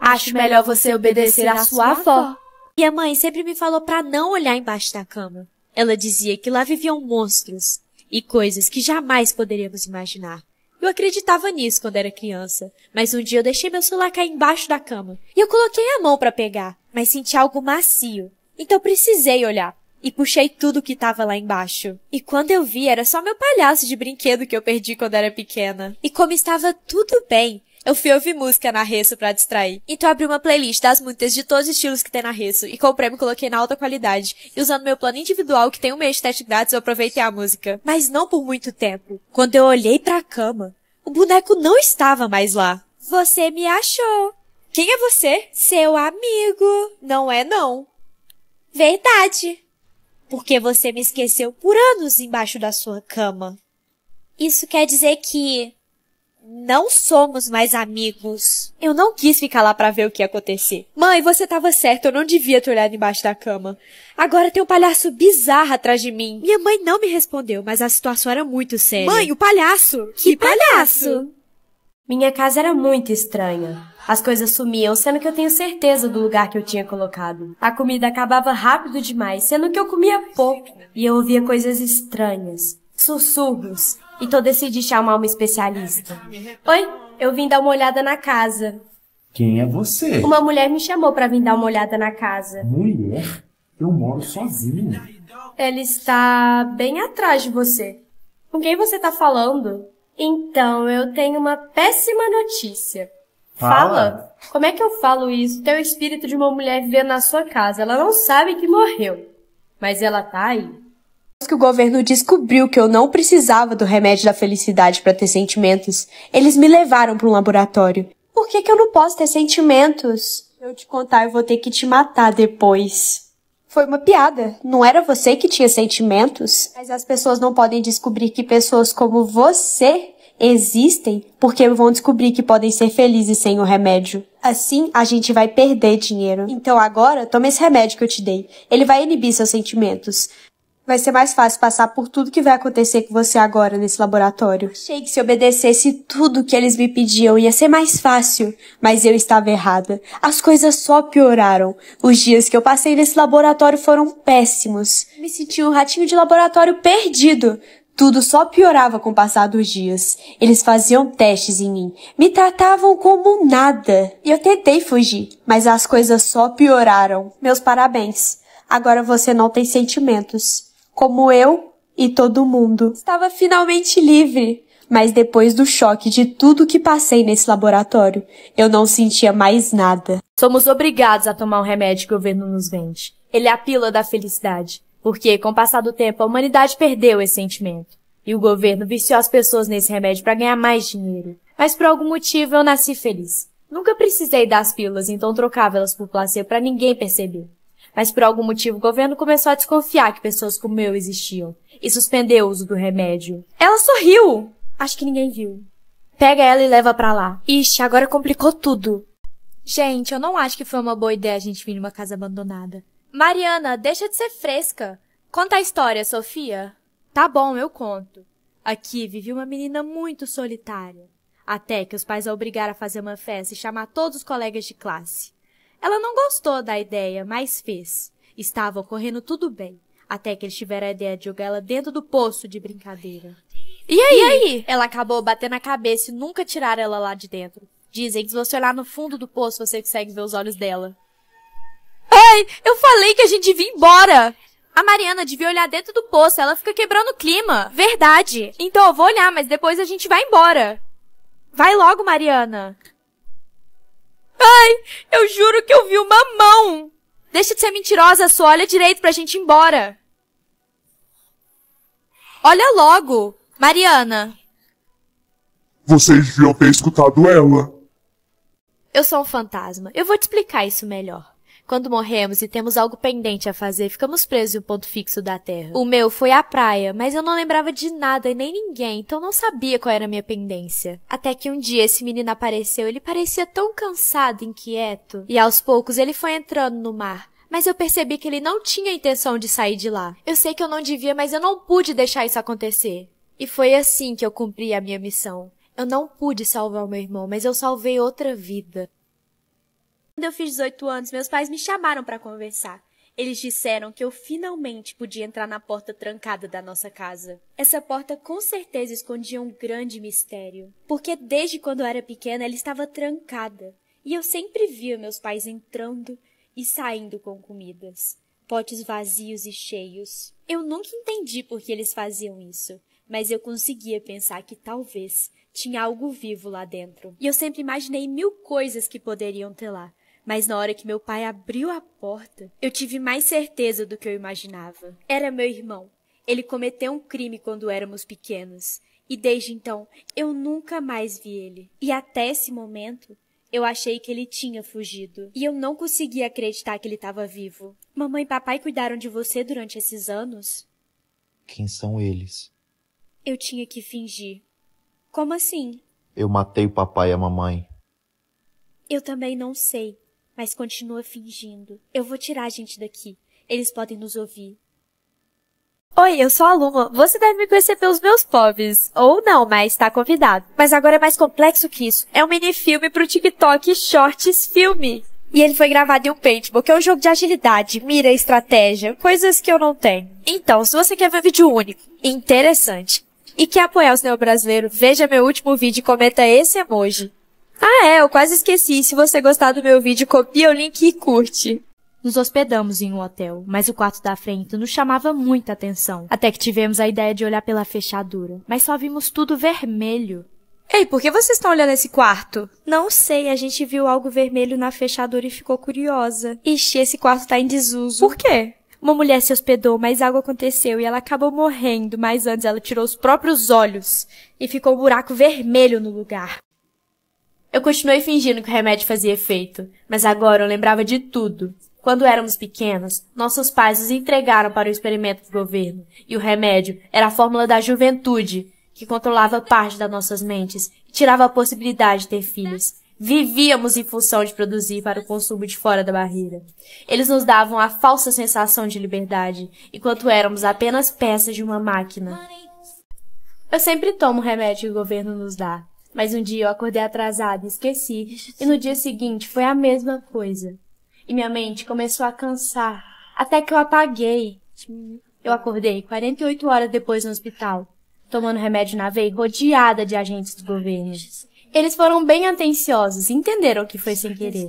Acho melhor você obedecer à sua avó. E a mãe sempre me falou para não olhar embaixo da cama. Ela dizia que lá viviam monstros e coisas que jamais poderíamos imaginar. Eu acreditava nisso quando era criança, mas um dia eu deixei meu celular cair embaixo da cama e eu coloquei a mão para pegar, mas senti algo macio. Então precisei olhar e puxei tudo o que estava lá embaixo. E quando eu vi, era só meu palhaço de brinquedo que eu perdi quando era pequena. E como estava tudo bem, eu fui ouvir música na Resso pra distrair. Então abri uma playlist das muitas de todos os estilos que tem na Resso e comprei e coloquei na alta qualidade. E usando meu plano individual, que tem um mês de teste grátis, eu aproveitei a música. Mas não por muito tempo. Quando eu olhei pra cama, o boneco não estava mais lá. Você me achou. Quem é você? Seu amigo. Não é não. Verdade. Porque você me esqueceu por anos embaixo da sua cama. Isso quer dizer que não somos mais amigos. Eu não quis ficar lá para ver o que ia acontecer. Mãe, você tava certa, eu não devia ter olhado embaixo da cama. Agora tem um palhaço bizarro atrás de mim. Minha mãe não me respondeu, mas a situação era muito séria. Mãe, o palhaço! Que, que palhaço? palhaço? Minha casa era muito estranha. As coisas sumiam, sendo que eu tenho certeza do lugar que eu tinha colocado. A comida acabava rápido demais, sendo que eu comia pouco. E eu ouvia coisas estranhas, sussurros, então decidi chamar uma especialista. Oi, eu vim dar uma olhada na casa. Quem é você? Uma mulher me chamou para vir dar uma olhada na casa. Mulher? Eu moro sozinha. Ela está bem atrás de você. Com quem você está falando? Então, eu tenho uma péssima notícia. Fala. Fala. Como é que eu falo isso? Tem o espírito de uma mulher vivendo na sua casa. Ela não sabe que morreu. Mas ela tá aí que o governo descobriu que eu não precisava do remédio da felicidade para ter sentimentos, eles me levaram para um laboratório. Por que, que eu não posso ter sentimentos? Eu te contar, eu vou ter que te matar depois. Foi uma piada. Não era você que tinha sentimentos, mas as pessoas não podem descobrir que pessoas como você existem porque vão descobrir que podem ser felizes sem o remédio. Assim, a gente vai perder dinheiro. Então agora, toma esse remédio que eu te dei. Ele vai inibir seus sentimentos vai ser mais fácil passar por tudo que vai acontecer com você agora nesse laboratório. Achei que se obedecesse tudo que eles me pediam ia ser mais fácil, mas eu estava errada. As coisas só pioraram. Os dias que eu passei nesse laboratório foram péssimos. Me senti um ratinho de laboratório perdido. Tudo só piorava com o passar dos dias. Eles faziam testes em mim, me tratavam como nada. E eu tentei fugir, mas as coisas só pioraram. Meus parabéns. Agora você não tem sentimentos como eu e todo mundo. Estava finalmente livre, mas depois do choque de tudo que passei nesse laboratório, eu não sentia mais nada. Somos obrigados a tomar um remédio que o governo nos vende. Ele é a pílula da felicidade, porque com o passar do tempo a humanidade perdeu esse sentimento. E o governo viciou as pessoas nesse remédio para ganhar mais dinheiro. Mas por algum motivo eu nasci feliz. Nunca precisei das pílulas, então trocava elas por placebo para ninguém perceber. Mas por algum motivo o governo começou a desconfiar que pessoas como eu existiam e suspendeu o uso do remédio. Ela sorriu! Acho que ninguém viu. Pega ela e leva pra lá. Ixi, agora complicou tudo. Gente, eu não acho que foi uma boa ideia a gente vir numa casa abandonada. Mariana, deixa de ser fresca. Conta a história, Sofia. Tá bom, eu conto. Aqui vivia uma menina muito solitária. Até que os pais a obrigaram a fazer uma festa e chamar todos os colegas de classe. Ela não gostou da ideia, mas fez. Estava ocorrendo tudo bem, até que eles tiveram a ideia de jogar ela dentro do poço de brincadeira. E aí? E aí? Ela acabou batendo a cabeça e nunca tiraram ela lá de dentro. Dizem que se você olhar no fundo do poço, você consegue ver os olhos dela. Ai, eu falei que a gente devia ir embora! A Mariana devia olhar dentro do poço, ela fica quebrando o clima. Verdade. Então eu vou olhar, mas depois a gente vai embora. Vai logo, Mariana. Ai, eu juro que eu vi uma mão! Deixa de ser mentirosa, só olha direito pra gente ir embora. Olha logo, Mariana. Vocês deviam ter escutado ela. Eu sou um fantasma. Eu vou te explicar isso melhor. Quando morremos e temos algo pendente a fazer, ficamos presos em um ponto fixo da Terra. O meu foi a praia, mas eu não lembrava de nada e nem ninguém, então não sabia qual era a minha pendência. Até que um dia esse menino apareceu, ele parecia tão cansado, inquieto. E aos poucos ele foi entrando no mar mas eu percebi que ele não tinha intenção de sair de lá. Eu sei que eu não devia, mas eu não pude deixar isso acontecer. E foi assim que eu cumpri a minha missão. Eu não pude salvar o meu irmão, mas eu salvei outra vida. Quando eu fiz 18 anos, meus pais me chamaram para conversar. Eles disseram que eu finalmente podia entrar na porta trancada da nossa casa. Essa porta com certeza escondia um grande mistério, porque desde quando eu era pequena ela estava trancada, e eu sempre via meus pais entrando e saindo com comidas, potes vazios e cheios. Eu nunca entendi por que eles faziam isso, mas eu conseguia pensar que talvez tinha algo vivo lá dentro. E eu sempre imaginei mil coisas que poderiam ter lá mas na hora que meu pai abriu a porta, eu tive mais certeza do que eu imaginava. Era meu irmão. Ele cometeu um crime quando éramos pequenos, e desde então eu nunca mais vi ele. E até esse momento, eu achei que ele tinha fugido, e eu não conseguia acreditar que ele estava vivo. Mamãe e papai cuidaram de você durante esses anos? Quem são eles? Eu tinha que fingir. Como assim? Eu matei o papai e a mamãe. Eu também não sei mas continua fingindo. Eu vou tirar a gente daqui. Eles podem nos ouvir. Oi, eu sou a Luma. Você deve me conhecer pelos meus pobres. Ou não, mas tá convidado. Mas agora é mais complexo que isso. É um minifilme pro TikTok Shorts Filme. E ele foi gravado em um paintball, que é um jogo de agilidade, mira estratégia, coisas que eu não tenho. Então, se você quer ver um vídeo único, interessante, e quer apoiar o cinema brasileiro, veja meu último vídeo e comenta esse emoji. Ah é, eu quase esqueci. Se você gostar do meu vídeo, copia o link e curte. Nos hospedamos em um hotel, mas o quarto da frente nos chamava muita atenção. Até que tivemos a ideia de olhar pela fechadura, mas só vimos tudo vermelho. Ei, por que vocês estão olhando esse quarto? Não sei, a gente viu algo vermelho na fechadura e ficou curiosa. Ixi, esse quarto tá em desuso. Por quê? Uma mulher se hospedou, mas algo aconteceu e ela acabou morrendo, mas antes ela tirou os próprios olhos e ficou um buraco vermelho no lugar. Eu continuei fingindo que o remédio fazia efeito, mas agora eu lembrava de tudo. Quando éramos pequenos, nossos pais nos entregaram para o experimento do governo, e o remédio era a fórmula da juventude, que controlava parte das nossas mentes e tirava a possibilidade de ter filhos. Vivíamos em função de produzir para o consumo de fora da barreira. Eles nos davam a falsa sensação de liberdade, enquanto éramos apenas peças de uma máquina. Eu sempre tomo o remédio que o governo nos dá, mas um dia eu acordei atrasada, esqueci, e no dia seguinte foi a mesma coisa. E minha mente começou a cansar, até que eu apaguei. Eu acordei 48 horas depois no hospital, tomando remédio na veia, rodeada de agentes do governo. Eles foram bem atenciosos, entenderam que foi sem querer.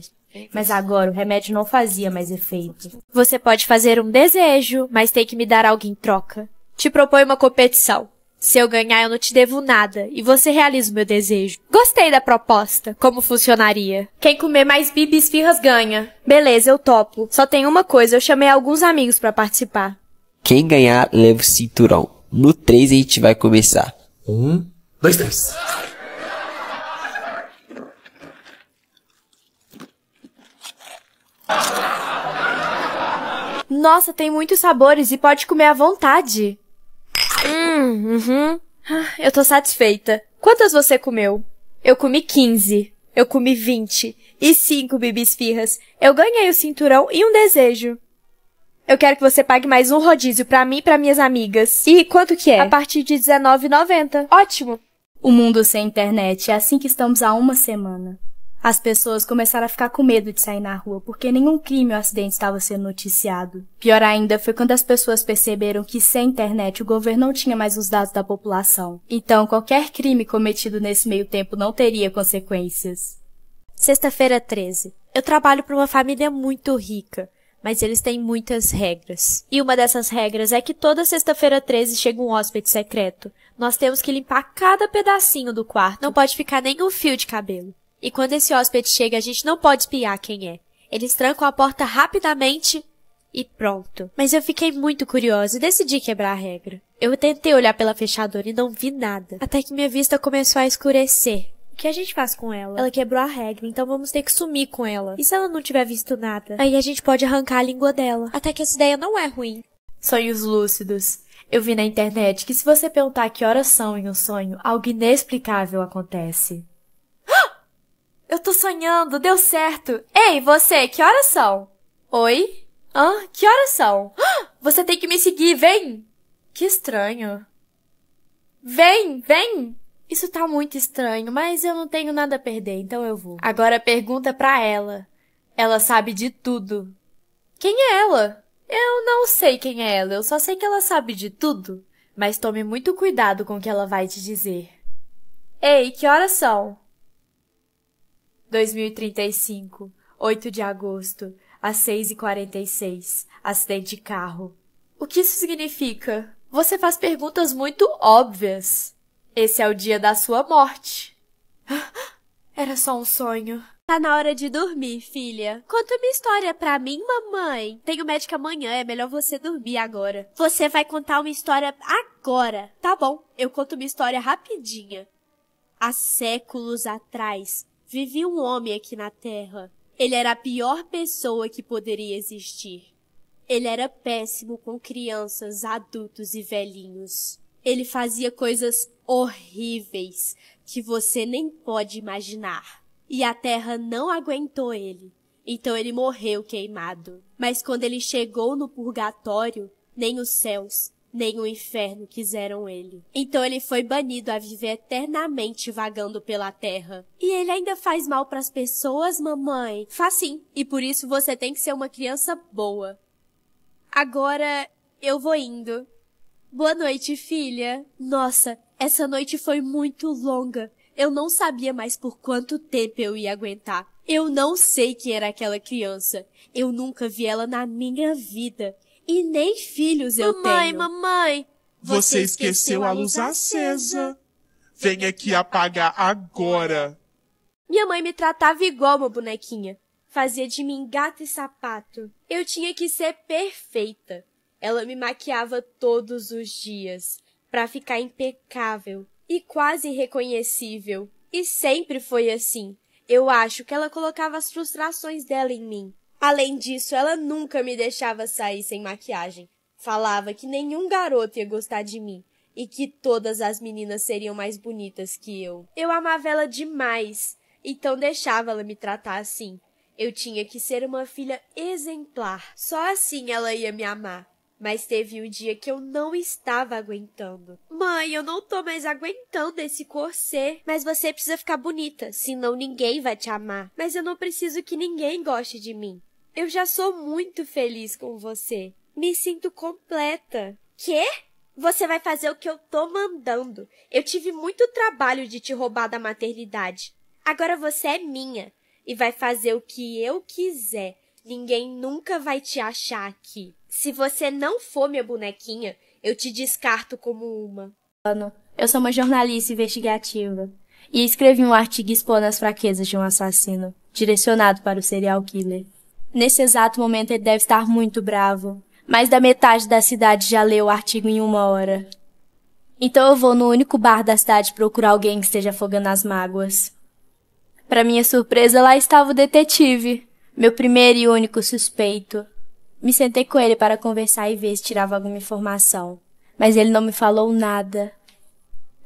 Mas agora o remédio não fazia mais efeito. Você pode fazer um desejo, mas tem que me dar algo em troca. Te propõe uma competição. Se eu ganhar, eu não te devo nada e você realiza o meu desejo. Gostei da proposta. Como funcionaria? Quem comer mais bibi esfirras ganha. Beleza, eu topo. Só tem uma coisa, eu chamei alguns amigos para participar. Quem ganhar, leva o cinturão. No 3 a gente vai começar. Um, dois, três. Nossa, tem muitos sabores e pode comer à vontade. Hum, uhum. Ah, eu tô satisfeita. Quantas você comeu? Eu comi 15. Eu comi 20. E cinco bibis firras. Eu ganhei o cinturão e um desejo. Eu quero que você pague mais um rodízio para mim e para minhas amigas. E quanto que é? A partir de R$19,90. Ótimo! O mundo sem internet é assim que estamos há uma semana. As pessoas começaram a ficar com medo de sair na rua porque nenhum crime ou acidente estava sendo noticiado. Pior ainda foi quando as pessoas perceberam que sem internet o governo não tinha mais os dados da população. Então qualquer crime cometido nesse meio tempo não teria consequências. Sexta-feira 13. Eu trabalho para uma família muito rica mas eles têm muitas regras. E uma dessas regras é que toda sexta-feira 13 chega um hóspede secreto. Nós temos que limpar cada pedacinho do quarto. Não pode ficar nenhum fio de cabelo. E quando esse hóspede chega, a gente não pode espiar quem é. Eles trancam a porta rapidamente e pronto. Mas eu fiquei muito curiosa e decidi quebrar a regra. Eu tentei olhar pela fechadura e não vi nada, até que minha vista começou a escurecer. O que a gente faz com ela? Ela quebrou a regra, então vamos ter que sumir com ela. E se ela não tiver visto nada? Aí a gente pode arrancar a língua dela. Até que essa ideia não é ruim. Sonhos lúcidos. Eu vi na internet que se você perguntar que horas são em um sonho, algo inexplicável acontece. Eu tô sonhando, deu certo. Ei, você, que horas são? Oi? Hã? Que horas são? Você tem que me seguir, vem! Que estranho. Vem, vem! Isso tá muito estranho, mas eu não tenho nada a perder, então eu vou. Agora pergunta é pra ela. Ela sabe de tudo. Quem é ela? Eu não sei quem é ela, eu só sei que ela sabe de tudo. Mas tome muito cuidado com o que ela vai te dizer. Ei, que horas são? 2035, 8 de agosto, às 6h46, acidente de carro. O que isso significa? Você faz perguntas muito óbvias. Esse é o dia da sua morte. Era só um sonho. Tá na hora de dormir, filha. Conta uma história pra mim, mamãe. Tenho médico amanhã, é melhor você dormir agora. Você vai contar uma história agora. Tá bom, eu conto uma história rapidinha. Há séculos atrás, Vivia um homem aqui na Terra. Ele era a pior pessoa que poderia existir. Ele era péssimo com crianças, adultos e velhinhos. Ele fazia coisas horríveis que você nem pode imaginar. E a terra não aguentou ele. Então ele morreu queimado. Mas quando ele chegou no purgatório, nem os céus, nem o inferno quiseram ele. Então ele foi banido a viver eternamente vagando pela terra. E ele ainda faz mal para as pessoas, mamãe? Faz sim, e por isso você tem que ser uma criança boa. Agora eu vou indo. Boa noite, filha. Nossa, essa noite foi muito longa. Eu não sabia mais por quanto tempo eu ia aguentar. Eu não sei quem era aquela criança. Eu nunca vi ela na minha vida e nem filhos eu mamãe, tenho. Mamãe, mamãe! Você, você esqueceu a luz acesa. Venha aqui apagar agora. Minha mãe me tratava igual uma bonequinha. Fazia de mim gato e sapato. Eu tinha que ser perfeita. Ela me maquiava todos os dias para ficar impecável e quase irreconhecível. E sempre foi assim. Eu acho que ela colocava as frustrações dela em mim. Além disso, ela nunca me deixava sair sem maquiagem. Falava que nenhum garoto ia gostar de mim e que todas as meninas seriam mais bonitas que eu. Eu amava ela demais, então deixava ela me tratar assim. Eu tinha que ser uma filha exemplar. Só assim ela ia me amar. Mas teve um dia que eu não estava aguentando. Mãe, eu não tô mais aguentando esse corset. Mas você precisa ficar bonita, senão ninguém vai te amar. Mas eu não preciso que ninguém goste de mim. Eu já sou muito feliz com você. Me sinto completa. Quê? Você vai fazer o que eu tô mandando. Eu tive muito trabalho de te roubar da maternidade. Agora você é minha e vai fazer o que eu quiser. Ninguém nunca vai te achar aqui. Se você não for minha bonequinha, eu te descarto como uma. Eu sou uma jornalista investigativa e escrevi um artigo expondo as fraquezas de um assassino, direcionado para o serial killer. Nesse exato momento ele deve estar muito bravo. Mais da metade da cidade já leu o artigo em uma hora. Então eu vou no único bar da cidade procurar alguém que esteja afogando as mágoas. Para minha surpresa, lá estava o detetive, meu primeiro e único suspeito. Me sentei com ele para conversar e ver se tirava alguma informação, mas ele não me falou nada.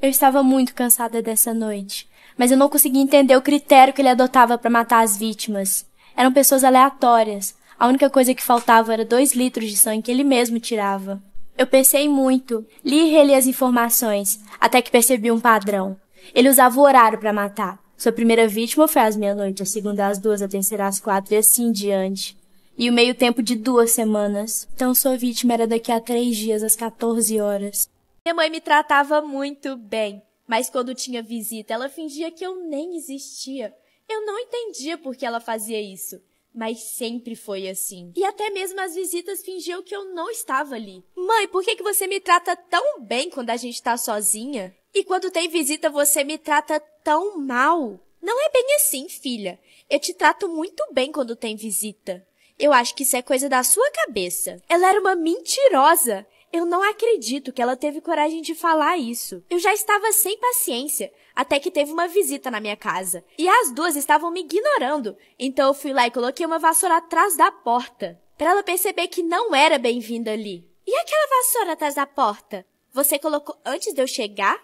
Eu estava muito cansada dessa noite, mas eu não conseguia entender o critério que ele adotava para matar as vítimas. Eram pessoas aleatórias. A única coisa que faltava era dois litros de sangue que ele mesmo tirava. Eu pensei muito, li e reli as informações, até que percebi um padrão. Ele usava o horário para matar. Sua primeira vítima foi às meia-noite, a segunda às duas, a terceira às quatro e assim em diante. E o meio tempo de duas semanas. Então sua vítima era daqui a três dias, às 14 horas. Minha mãe me tratava muito bem, mas quando tinha visita, ela fingia que eu nem existia. Eu não entendia por que ela fazia isso, mas sempre foi assim. E até mesmo as visitas fingiam que eu não estava ali. Mãe, por que, que você me trata tão bem quando a gente tá sozinha? E quando tem visita você me trata tão mal? Não é bem assim, filha. Eu te trato muito bem quando tem visita. Eu acho que isso é coisa da sua cabeça. Ela era uma mentirosa. Eu não acredito que ela teve coragem de falar isso. Eu já estava sem paciência, até que teve uma visita na minha casa. E as duas estavam me ignorando, então eu fui lá e coloquei uma vassoura atrás da porta, para ela perceber que não era bem-vinda ali. E aquela vassoura atrás da porta? Você colocou antes de eu chegar?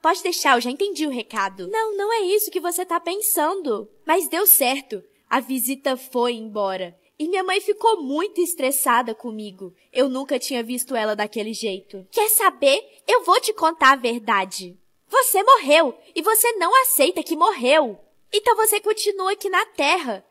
Pode deixar, eu já entendi o recado. Não, não é isso que você tá pensando. Mas deu certo. A visita foi embora. E minha mãe ficou muito estressada comigo. Eu nunca tinha visto ela daquele jeito. Quer saber? Eu vou te contar a verdade. Você morreu e você não aceita que morreu. Então você continua aqui na Terra.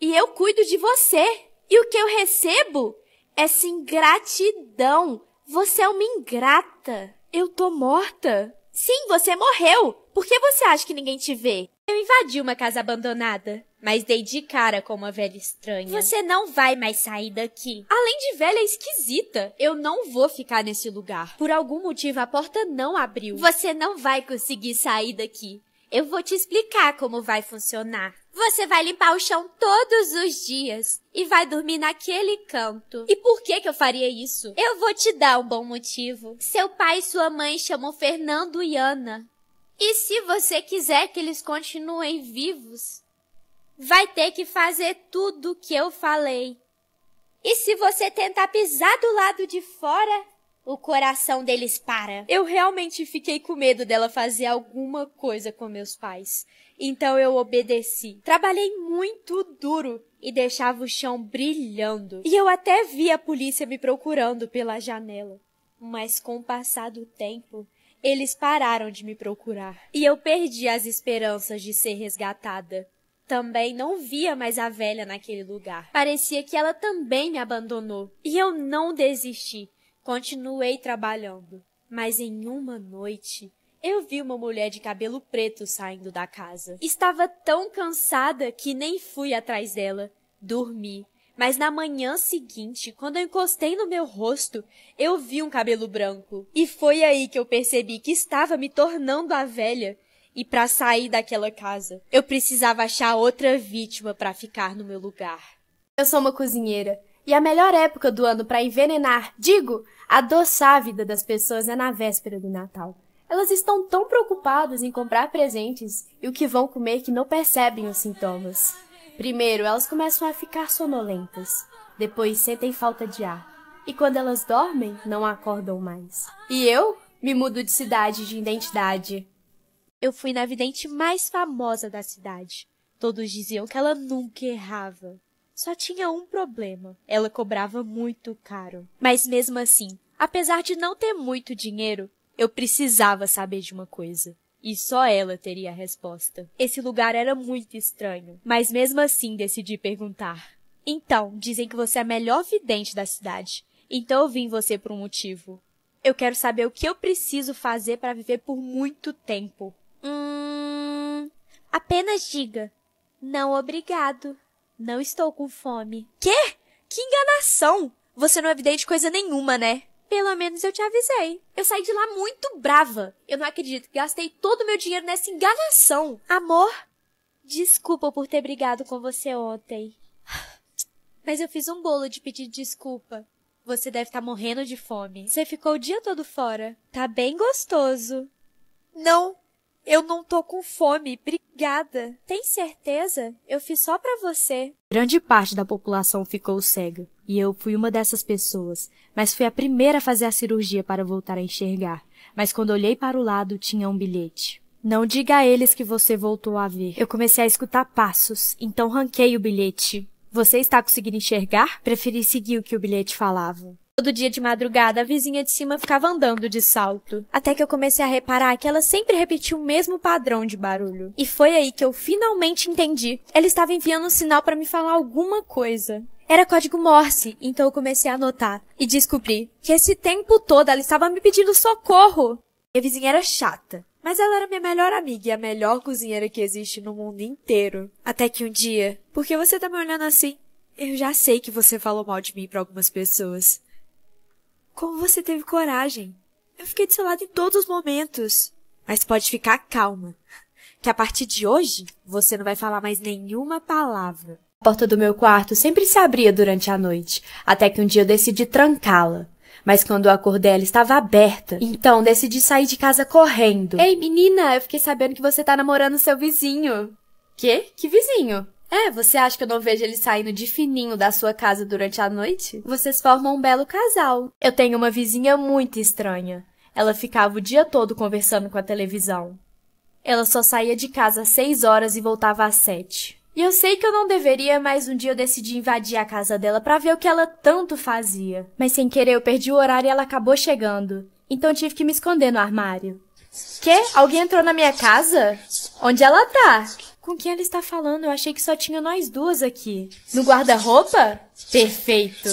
E eu cuido de você. E o que eu recebo? é Essa ingratidão. Você é uma ingrata. Eu tô morta. Sim, você morreu. Por que você acha que ninguém te vê? Eu invadi uma casa abandonada mas dei de cara com uma velha estranha. Você não vai mais sair daqui. Além de velha é esquisita, eu não vou ficar nesse lugar. Por algum motivo a porta não abriu. Você não vai conseguir sair daqui. Eu vou te explicar como vai funcionar. Você vai limpar o chão todos os dias e vai dormir naquele canto. E por que que eu faria isso? Eu vou te dar um bom motivo. Seu pai e sua mãe chamam Fernando e Ana. E se você quiser que eles continuem vivos, vai ter que fazer tudo o que eu falei. E se você tentar pisar do lado de fora, o coração deles para. Eu realmente fiquei com medo dela fazer alguma coisa com meus pais. Então eu obedeci. Trabalhei muito duro e deixava o chão brilhando. E eu até vi a polícia me procurando pela janela. Mas com o passar do tempo, eles pararam de me procurar. E eu perdi as esperanças de ser resgatada também não via mais a velha naquele lugar. Parecia que ela também me abandonou. E eu não desisti. Continuei trabalhando. Mas em uma noite, eu vi uma mulher de cabelo preto saindo da casa. Estava tão cansada que nem fui atrás dela. Dormi. Mas na manhã seguinte, quando eu encostei no meu rosto, eu vi um cabelo branco. E foi aí que eu percebi que estava me tornando a velha e para sair daquela casa, eu precisava achar outra vítima para ficar no meu lugar. Eu sou uma cozinheira e a melhor época do ano para envenenar, digo, adoçar a vida das pessoas é na véspera do Natal. Elas estão tão preocupadas em comprar presentes e o que vão comer que não percebem os sintomas. Primeiro, elas começam a ficar sonolentas. Depois, sentem falta de ar. E quando elas dormem, não acordam mais. E eu me mudo de cidade de identidade. Eu fui na vidente mais famosa da cidade. Todos diziam que ela nunca errava. Só tinha um problema: ela cobrava muito caro. Mas mesmo assim, apesar de não ter muito dinheiro, eu precisava saber de uma coisa. E só ela teria a resposta. Esse lugar era muito estranho, mas mesmo assim decidi perguntar. Então, dizem que você é a melhor vidente da cidade. Então eu vim você por um motivo. Eu quero saber o que eu preciso fazer para viver por muito tempo. Apenas diga: Não, obrigado. Não estou com fome. Quê? Que enganação! Você não é de coisa nenhuma, né? Pelo menos eu te avisei. Eu saí de lá muito brava. Eu não acredito que gastei todo o meu dinheiro nessa enganação. Amor, desculpa por ter brigado com você ontem. Mas eu fiz um bolo de pedir desculpa. Você deve estar tá morrendo de fome. Você ficou o dia todo fora. Tá bem gostoso. Não, eu não tô com fome, obrigada. Tem certeza? Eu fiz só para você. Grande parte da população ficou cega, e eu fui uma dessas pessoas, mas fui a primeira a fazer a cirurgia para voltar a enxergar. Mas quando olhei para o lado, tinha um bilhete. Não diga a eles que você voltou a ver. Eu comecei a escutar passos, então ranquei o bilhete. Você está conseguindo enxergar? Preferi seguir o que o bilhete falava. Todo dia de madrugada, a vizinha de cima ficava andando de salto, até que eu comecei a reparar que ela sempre repetia o mesmo padrão de barulho. E foi aí que eu finalmente entendi. Ela estava enviando um sinal para me falar alguma coisa. Era código Morse, então eu comecei a anotar e descobri que esse tempo todo ela estava me pedindo socorro. Minha vizinha era chata, mas ela era minha melhor amiga e a melhor cozinheira que existe no mundo inteiro. Até que um dia, por que você tá me olhando assim? Eu já sei que você falou mal de mim para algumas pessoas. Como você teve coragem? Eu fiquei do seu lado em todos os momentos. Mas pode ficar calma, que a partir de hoje você não vai falar mais nenhuma palavra. A porta do meu quarto sempre se abria durante a noite, até que um dia eu decidi trancá-la. Mas quando eu acordei, ela estava aberta. Então decidi sair de casa correndo. Ei, menina, eu fiquei sabendo que você tá namorando seu vizinho. Quê? Que vizinho? É, você acha que eu não vejo ele saindo de fininho da sua casa durante a noite? Vocês formam um belo casal. Eu tenho uma vizinha muito estranha. Ela ficava o dia todo conversando com a televisão. Ela só saía de casa às seis horas e voltava às sete. E eu sei que eu não deveria, mas um dia eu decidi invadir a casa dela para ver o que ela tanto fazia. Mas sem querer eu perdi o horário e ela acabou chegando. Então tive que me esconder no armário. Quê? Alguém entrou na minha casa? Onde ela tá? Com quem ela está falando? Eu achei que só tinha nós duas aqui. No guarda-roupa? Perfeito!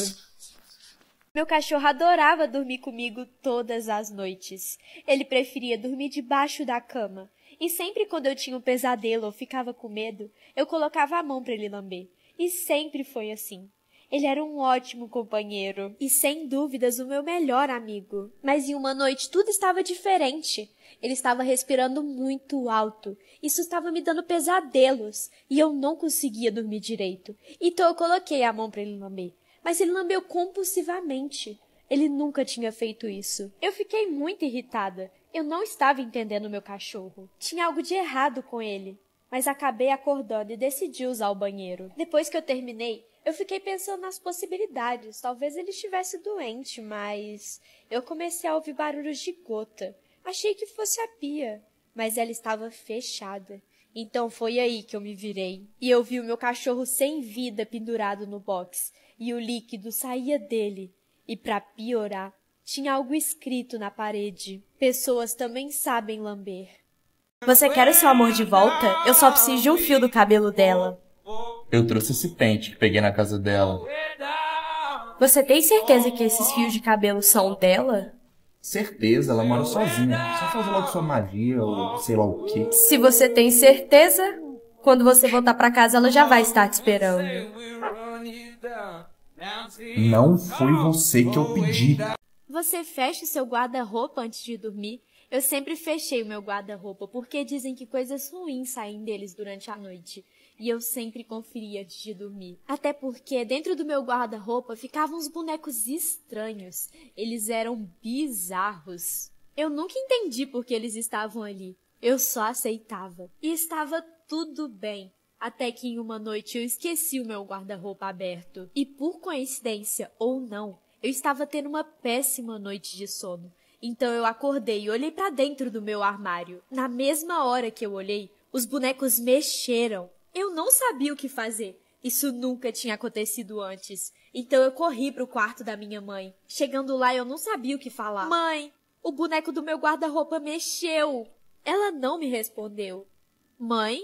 Meu cachorro adorava dormir comigo todas as noites. Ele preferia dormir debaixo da cama. E sempre quando eu tinha um pesadelo ou ficava com medo, eu colocava a mão para ele lamber. E sempre foi assim. Ele era um ótimo companheiro e, sem dúvidas, o meu melhor amigo. Mas em uma noite tudo estava diferente. Ele estava respirando muito alto. Isso estava me dando pesadelos e eu não conseguia dormir direito. Então eu coloquei a mão para ele lamber. Mas ele lambeu compulsivamente. Ele nunca tinha feito isso. Eu fiquei muito irritada. Eu não estava entendendo meu cachorro. Tinha algo de errado com ele. Mas acabei acordando e decidi usar o banheiro. Depois que eu terminei, eu fiquei pensando nas possibilidades. Talvez ele estivesse doente, mas eu comecei a ouvir barulhos de gota. Achei que fosse a pia, mas ela estava fechada. Então foi aí que eu me virei. E eu vi o meu cachorro sem vida pendurado no box, e o líquido saía dele. E para piorar, tinha algo escrito na parede. Pessoas também sabem lamber. Você quer o seu amor de volta? Eu só preciso de um fio do cabelo dela. Eu trouxe esse pente que peguei na casa dela. Você tem certeza que esses fios de cabelo são dela? Certeza, ela mora sozinha. Só faz logo sua magia ou sei lá o quê. Se você tem certeza, quando você voltar para casa ela já vai estar te esperando. Não foi você que eu pedi. Você fecha o seu guarda-roupa antes de dormir? Eu sempre fechei o meu guarda-roupa porque dizem que coisas ruins saem deles durante a noite e eu sempre conferia antes de dormir. Até porque dentro do meu guarda-roupa ficavam uns bonecos estranhos. Eles eram bizarros. Eu nunca entendi por que eles estavam ali. Eu só aceitava. E estava tudo bem. Até que em uma noite eu esqueci o meu guarda-roupa aberto. E por coincidência ou não, eu estava tendo uma péssima noite de sono. Então eu acordei e olhei para dentro do meu armário. Na mesma hora que eu olhei, os bonecos mexeram. Eu não sabia o que fazer. Isso nunca tinha acontecido antes. Então eu corri para o quarto da minha mãe. Chegando lá, eu não sabia o que falar. Mãe, o boneco do meu guarda-roupa mexeu. Ela não me respondeu. Mãe,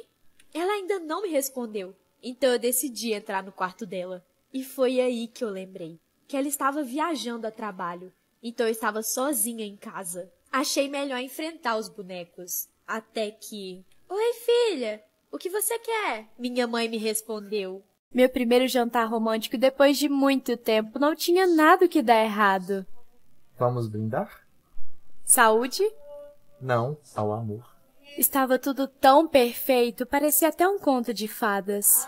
ela ainda não me respondeu. Então eu decidi entrar no quarto dela. E foi aí que eu lembrei que ela estava viajando a trabalho. Então eu estava sozinha em casa. Achei melhor enfrentar os bonecos. Até que. Oi, filha! O que você quer? Minha mãe me respondeu. Meu primeiro jantar romântico depois de muito tempo não tinha nada que dar errado. Vamos brindar? Saúde? Não, ao amor. Estava tudo tão perfeito, parecia até um conto de fadas.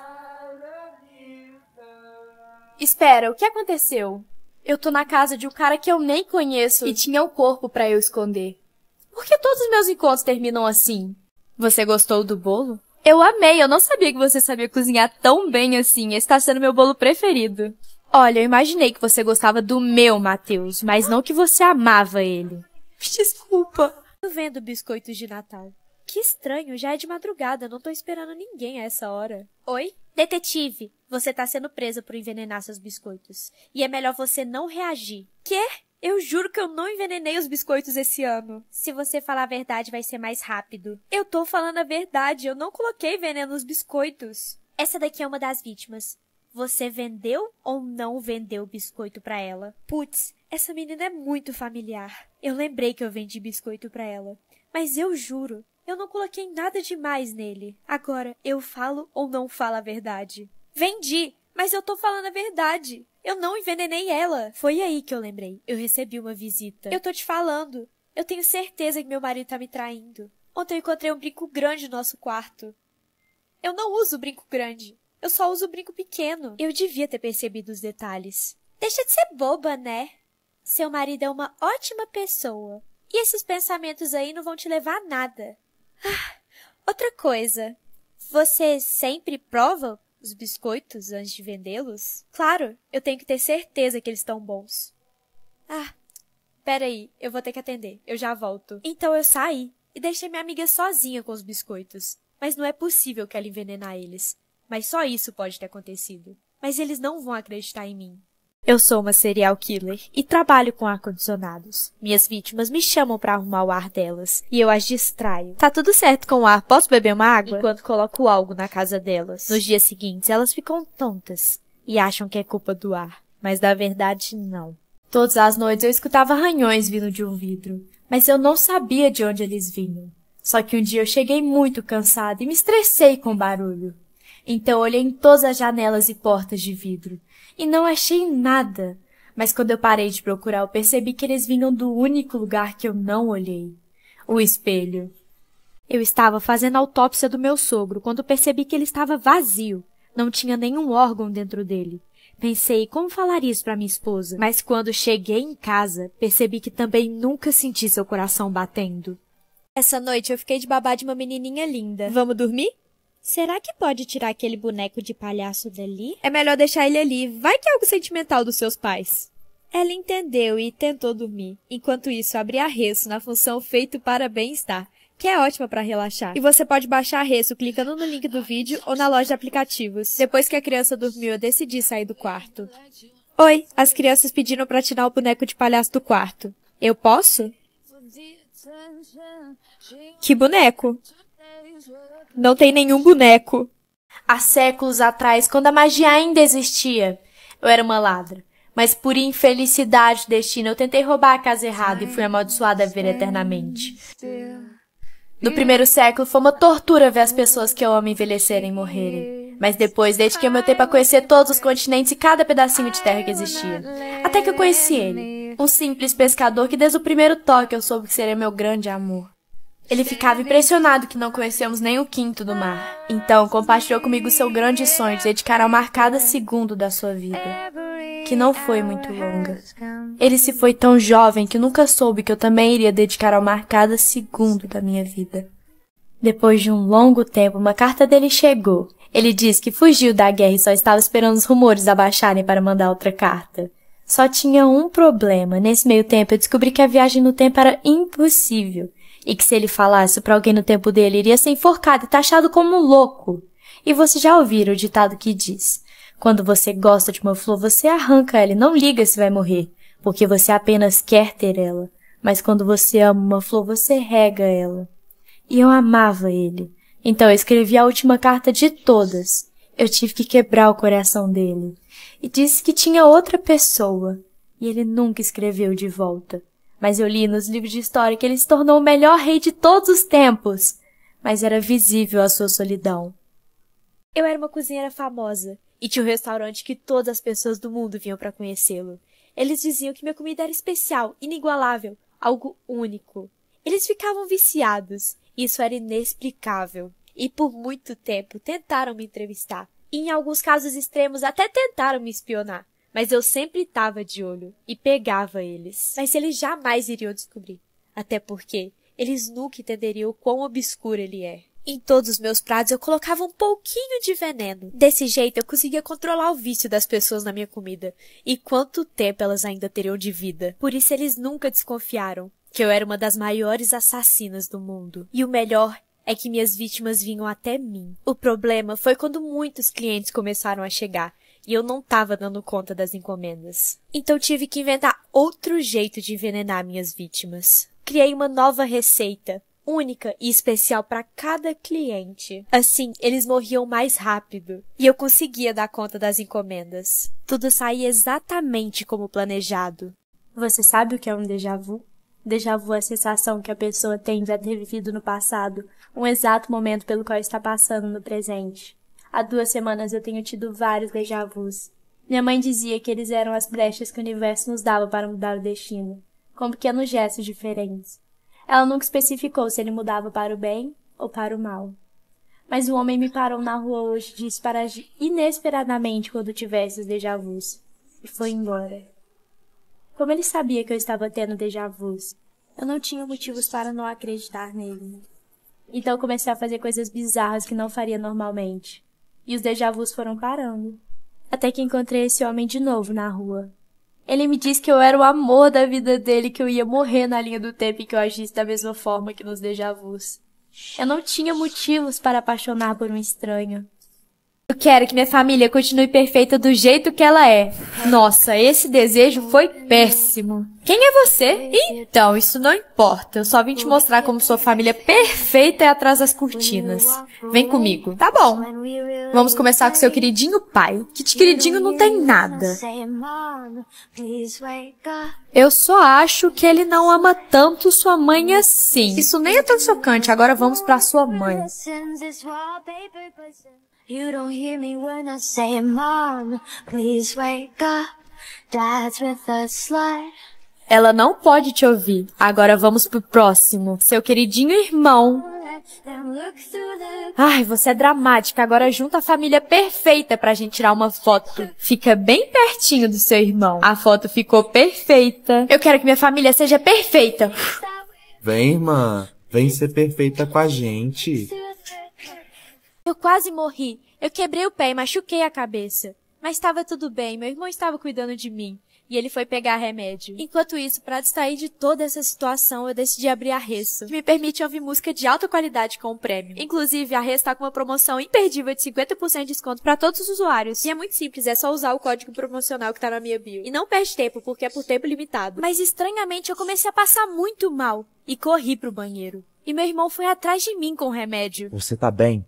Espera, o que aconteceu? Eu tô na casa de um cara que eu nem conheço e tinha um corpo para eu esconder. Por que todos os meus encontros terminam assim? Você gostou do bolo? Eu amei, eu não sabia que você sabia cozinhar tão bem assim. Esse tá sendo meu bolo preferido. Olha, eu imaginei que você gostava do meu, Matheus, mas não que você amava ele. Desculpa. Tô vendo biscoitos de Natal. Que estranho, já é de madrugada, não tô esperando ninguém a essa hora. Oi? Detetive, você tá sendo presa por envenenar seus biscoitos. E é melhor você não reagir. Quê? Eu juro que eu não envenenei os biscoitos esse ano. Se você falar a verdade, vai ser mais rápido. Eu tô falando a verdade, eu não coloquei veneno nos biscoitos. Essa daqui é uma das vítimas. Você vendeu ou não vendeu o biscoito para ela? Putz, essa menina é muito familiar. Eu lembrei que eu vendi biscoito para ela, mas eu juro, eu não coloquei nada demais nele. Agora, eu falo ou não falo a verdade? Vendi, mas eu tô falando a verdade. Eu não envenenei ela. Foi aí que eu lembrei. Eu recebi uma visita. Eu tô te falando. Eu tenho certeza que meu marido tá me traindo. Ontem eu encontrei um brinco grande no nosso quarto. Eu não uso brinco grande. Eu só uso brinco pequeno. Eu devia ter percebido os detalhes. Deixa de ser boba, né? Seu marido é uma ótima pessoa. E esses pensamentos aí não vão te levar a nada. Ah, outra coisa. Você sempre prova os biscoitos antes de vendê-los? Claro, eu tenho que ter certeza que eles estão bons. Ah, peraí, eu vou ter que atender, eu já volto. Então eu saí e deixei minha amiga sozinha com os biscoitos. Mas não é possível que ela envenenar eles. Mas só isso pode ter acontecido. Mas eles não vão acreditar em mim. Eu sou uma serial killer e trabalho com ar-condicionados. Minhas vítimas me chamam para arrumar o ar delas e eu as distraio. Tá tudo certo com o ar, posso beber uma água? Enquanto coloco algo na casa delas. Nos dias seguintes, elas ficam tontas e acham que é culpa do ar, mas na verdade não. Todas as noites eu escutava ranhões vindo de um vidro, mas eu não sabia de onde eles vinham. Só que um dia eu cheguei muito cansada e me estressei com o barulho. Então olhei em todas as janelas e portas de vidro e não achei nada. Mas quando eu parei de procurar, eu percebi que eles vinham do único lugar que eu não olhei: o espelho. Eu estava fazendo autópsia do meu sogro quando percebi que ele estava vazio. Não tinha nenhum órgão dentro dele. Pensei como falar isso para minha esposa, mas quando cheguei em casa, percebi que também nunca senti seu coração batendo. Essa noite eu fiquei de babá de uma menininha linda. Vamos dormir? Será que pode tirar aquele boneco de palhaço dali? É melhor deixar ele ali, vai que é algo sentimental dos seus pais. Ela entendeu e tentou dormir. Enquanto isso, abri a resso na função feito para bem-estar, que é ótima para relaxar. E você pode baixar a resso clicando no link do vídeo ou na loja de aplicativos. Depois que a criança dormiu, eu decidi sair do quarto. Oi, as crianças pediram para tirar o boneco de palhaço do quarto. Eu posso? Que boneco? Não tem nenhum boneco. Há séculos atrás, quando a magia ainda existia, eu era uma ladra. Mas por infelicidade destino, eu tentei roubar a casa errada e fui amaldiçoada a ver eternamente. No primeiro século, foi uma tortura ver as pessoas que eu amo envelhecerem e morrerem. Mas depois, desde que eu meu tempo a conhecer todos os continentes e cada pedacinho de terra que existia. Até que eu conheci ele. Um simples pescador que desde o primeiro toque eu soube que seria meu grande amor. Ele ficava impressionado que não conhecemos nem o quinto do mar. Então, compartilhou comigo seu grande sonho de dedicar ao mar cada segundo da sua vida, que não foi muito longa. Ele se foi tão jovem que nunca soube que eu também iria dedicar ao mar cada segundo da minha vida. Depois de um longo tempo, uma carta dele chegou. Ele diz que fugiu da guerra e só estava esperando os rumores abaixarem para mandar outra carta. Só tinha um problema. Nesse meio tempo, eu descobri que a viagem no tempo era impossível. E que se ele falasse para alguém no tempo dele, iria ser enforcado e taxado como louco. E você já ouviram o ditado que diz: Quando você gosta de uma flor, você arranca ela e não liga se vai morrer, porque você apenas quer ter ela. Mas quando você ama uma flor, você rega ela. E eu amava ele. Então eu escrevi a última carta de todas. Eu tive que quebrar o coração dele. E disse que tinha outra pessoa. E ele nunca escreveu de volta. Mas eu li nos livros de história que ele se tornou o melhor rei de todos os tempos. Mas era visível a sua solidão. Eu era uma cozinheira famosa e tinha um restaurante que todas as pessoas do mundo vinham para conhecê-lo. Eles diziam que minha comida era especial, inigualável, algo único. Eles ficavam viciados. Isso era inexplicável. E por muito tempo tentaram me entrevistar. E em alguns casos extremos até tentaram me espionar mas eu sempre estava de olho e pegava eles. Mas eles jamais iriam descobrir, até porque eles nunca entenderiam o quão obscuro ele é. Em todos os meus pratos eu colocava um pouquinho de veneno. Desse jeito eu conseguia controlar o vício das pessoas na minha comida e quanto tempo elas ainda teriam de vida. Por isso eles nunca desconfiaram que eu era uma das maiores assassinas do mundo. E o melhor é que minhas vítimas vinham até mim. O problema foi quando muitos clientes começaram a chegar e eu não tava dando conta das encomendas. Então tive que inventar outro jeito de envenenar minhas vítimas. Criei uma nova receita, única e especial para cada cliente. Assim, eles morriam mais rápido e eu conseguia dar conta das encomendas. Tudo saía exatamente como planejado. Você sabe o que é um déjà vu? Déjà vu é a sensação que a pessoa tem de ter vivido no passado, um exato momento pelo qual está passando no presente. Há duas semanas eu tenho tido vários déjà vus. Minha mãe dizia que eles eram as brechas que o universo nos dava para mudar o destino, com pequenos gestos diferentes. Ela nunca especificou se ele mudava para o bem ou para o mal. Mas um homem me parou na rua hoje e disse para inesperadamente quando tivesse os déjà vus. E foi embora. Como ele sabia que eu estava tendo déjà vus, eu não tinha motivos para não acreditar nele. Então comecei a fazer coisas bizarras que não faria normalmente e os déjà vus foram parando. Até que encontrei esse homem de novo na rua. Ele me disse que eu era o amor da vida dele, que eu ia morrer na linha do tempo e que eu agisse da mesma forma que nos déjà vus. Eu não tinha motivos para apaixonar por um estranho. Eu quero que minha família continue perfeita do jeito que ela é. Nossa, esse desejo foi péssimo. Quem é você? Então, isso não importa. Eu só vim te mostrar como sua família perfeita é atrás das cortinas. Vem comigo. Tá bom. Vamos começar com seu queridinho pai, que de queridinho não tem nada. Eu só acho que ele não ama tanto sua mãe assim. Isso nem é tão chocante. Agora vamos para sua mãe. You don't hear me when I say, Mom, please wake up. Dad's with a slide. Ela não pode te ouvir. Agora vamos pro próximo. Seu queridinho irmão. Ai, você é dramática. Agora junta a família perfeita pra gente tirar uma foto. Fica bem pertinho do seu irmão. A foto ficou perfeita. Eu quero que minha família seja perfeita. Vem, irmã. Vem ser perfeita com a gente. Eu quase morri. Eu quebrei o pé e machuquei a cabeça. Mas estava tudo bem, meu irmão estava cuidando de mim. E ele foi pegar remédio. Enquanto isso, para distrair de toda essa situação, eu decidi abrir a Resso, que me permite ouvir música de alta qualidade com o prêmio. Inclusive, a Resso tá com uma promoção imperdível de 50% de desconto para todos os usuários. E é muito simples, é só usar o código promocional que tá na minha bio. E não perde tempo, porque é por tempo limitado. Mas estranhamente, eu comecei a passar muito mal e corri pro banheiro. E meu irmão foi atrás de mim com o remédio. Você tá bem?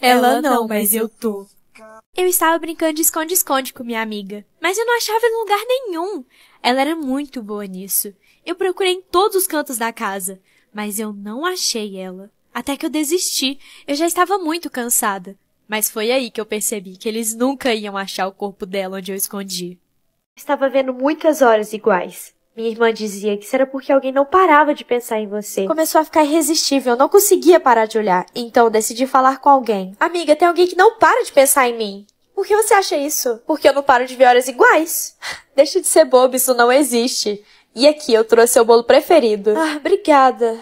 Ela não, mas eu tô. Eu estava brincando de esconde-esconde com minha amiga, mas eu não achava em lugar nenhum. Ela era muito boa nisso. Eu procurei em todos os cantos da casa, mas eu não achei ela. Até que eu desisti, eu já estava muito cansada. Mas foi aí que eu percebi que eles nunca iam achar o corpo dela onde eu escondi. Estava vendo muitas horas iguais. Minha irmã dizia que isso era porque alguém não parava de pensar em você. Começou a ficar irresistível, não conseguia parar de olhar. Então decidi falar com alguém. Amiga, tem alguém que não para de pensar em mim. Por que você acha isso? Porque eu não paro de ver horas iguais. Deixa de ser bobo, isso não existe. E aqui eu trouxe seu bolo preferido. Ah, obrigada.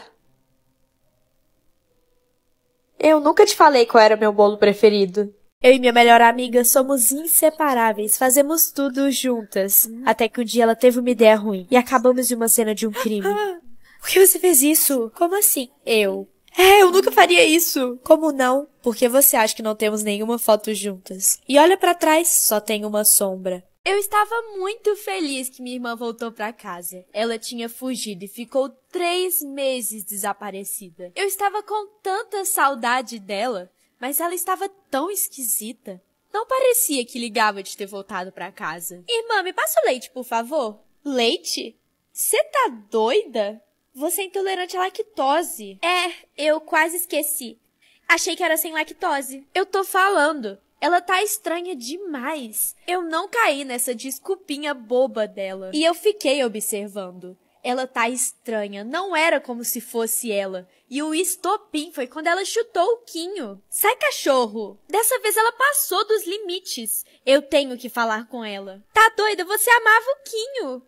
Eu nunca te falei qual era meu bolo preferido. Eu e minha melhor amiga somos inseparáveis, fazemos tudo juntas. Uhum. Até que um dia ela teve uma ideia ruim e acabamos de uma cena de um crime. Por que você fez isso? Como assim? Eu. É, eu nunca faria isso. Como não? Porque você acha que não temos nenhuma foto juntas. E olha para trás, só tem uma sombra. Eu estava muito feliz que minha irmã voltou para casa. Ela tinha fugido e ficou três meses desaparecida. Eu estava com tanta saudade dela mas ela estava tão esquisita. Não parecia que ligava de ter voltado para casa. Irmã, me passa o leite, por favor. Leite? Você tá doida? Você é intolerante à lactose. É, eu quase esqueci. Achei que era sem lactose. Eu tô falando. Ela tá estranha demais. Eu não caí nessa desculpinha boba dela. E eu fiquei observando ela tá estranha. Não era como se fosse ela. E o estopim foi quando ela chutou o Quinho. Sai, cachorro! Dessa vez ela passou dos limites. Eu tenho que falar com ela. Tá doida? Você amava o Quinho.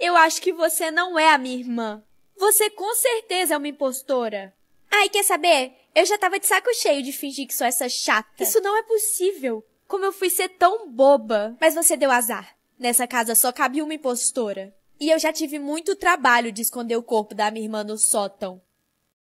Eu acho que você não é a minha irmã. Você com certeza é uma impostora. Ai, quer saber? Eu já tava de saco cheio de fingir que sou essa chata. Isso não é possível. Como eu fui ser tão boba. Mas você deu azar. Nessa casa só cabe uma impostora. E eu já tive muito trabalho de esconder o corpo da minha irmã no sótão.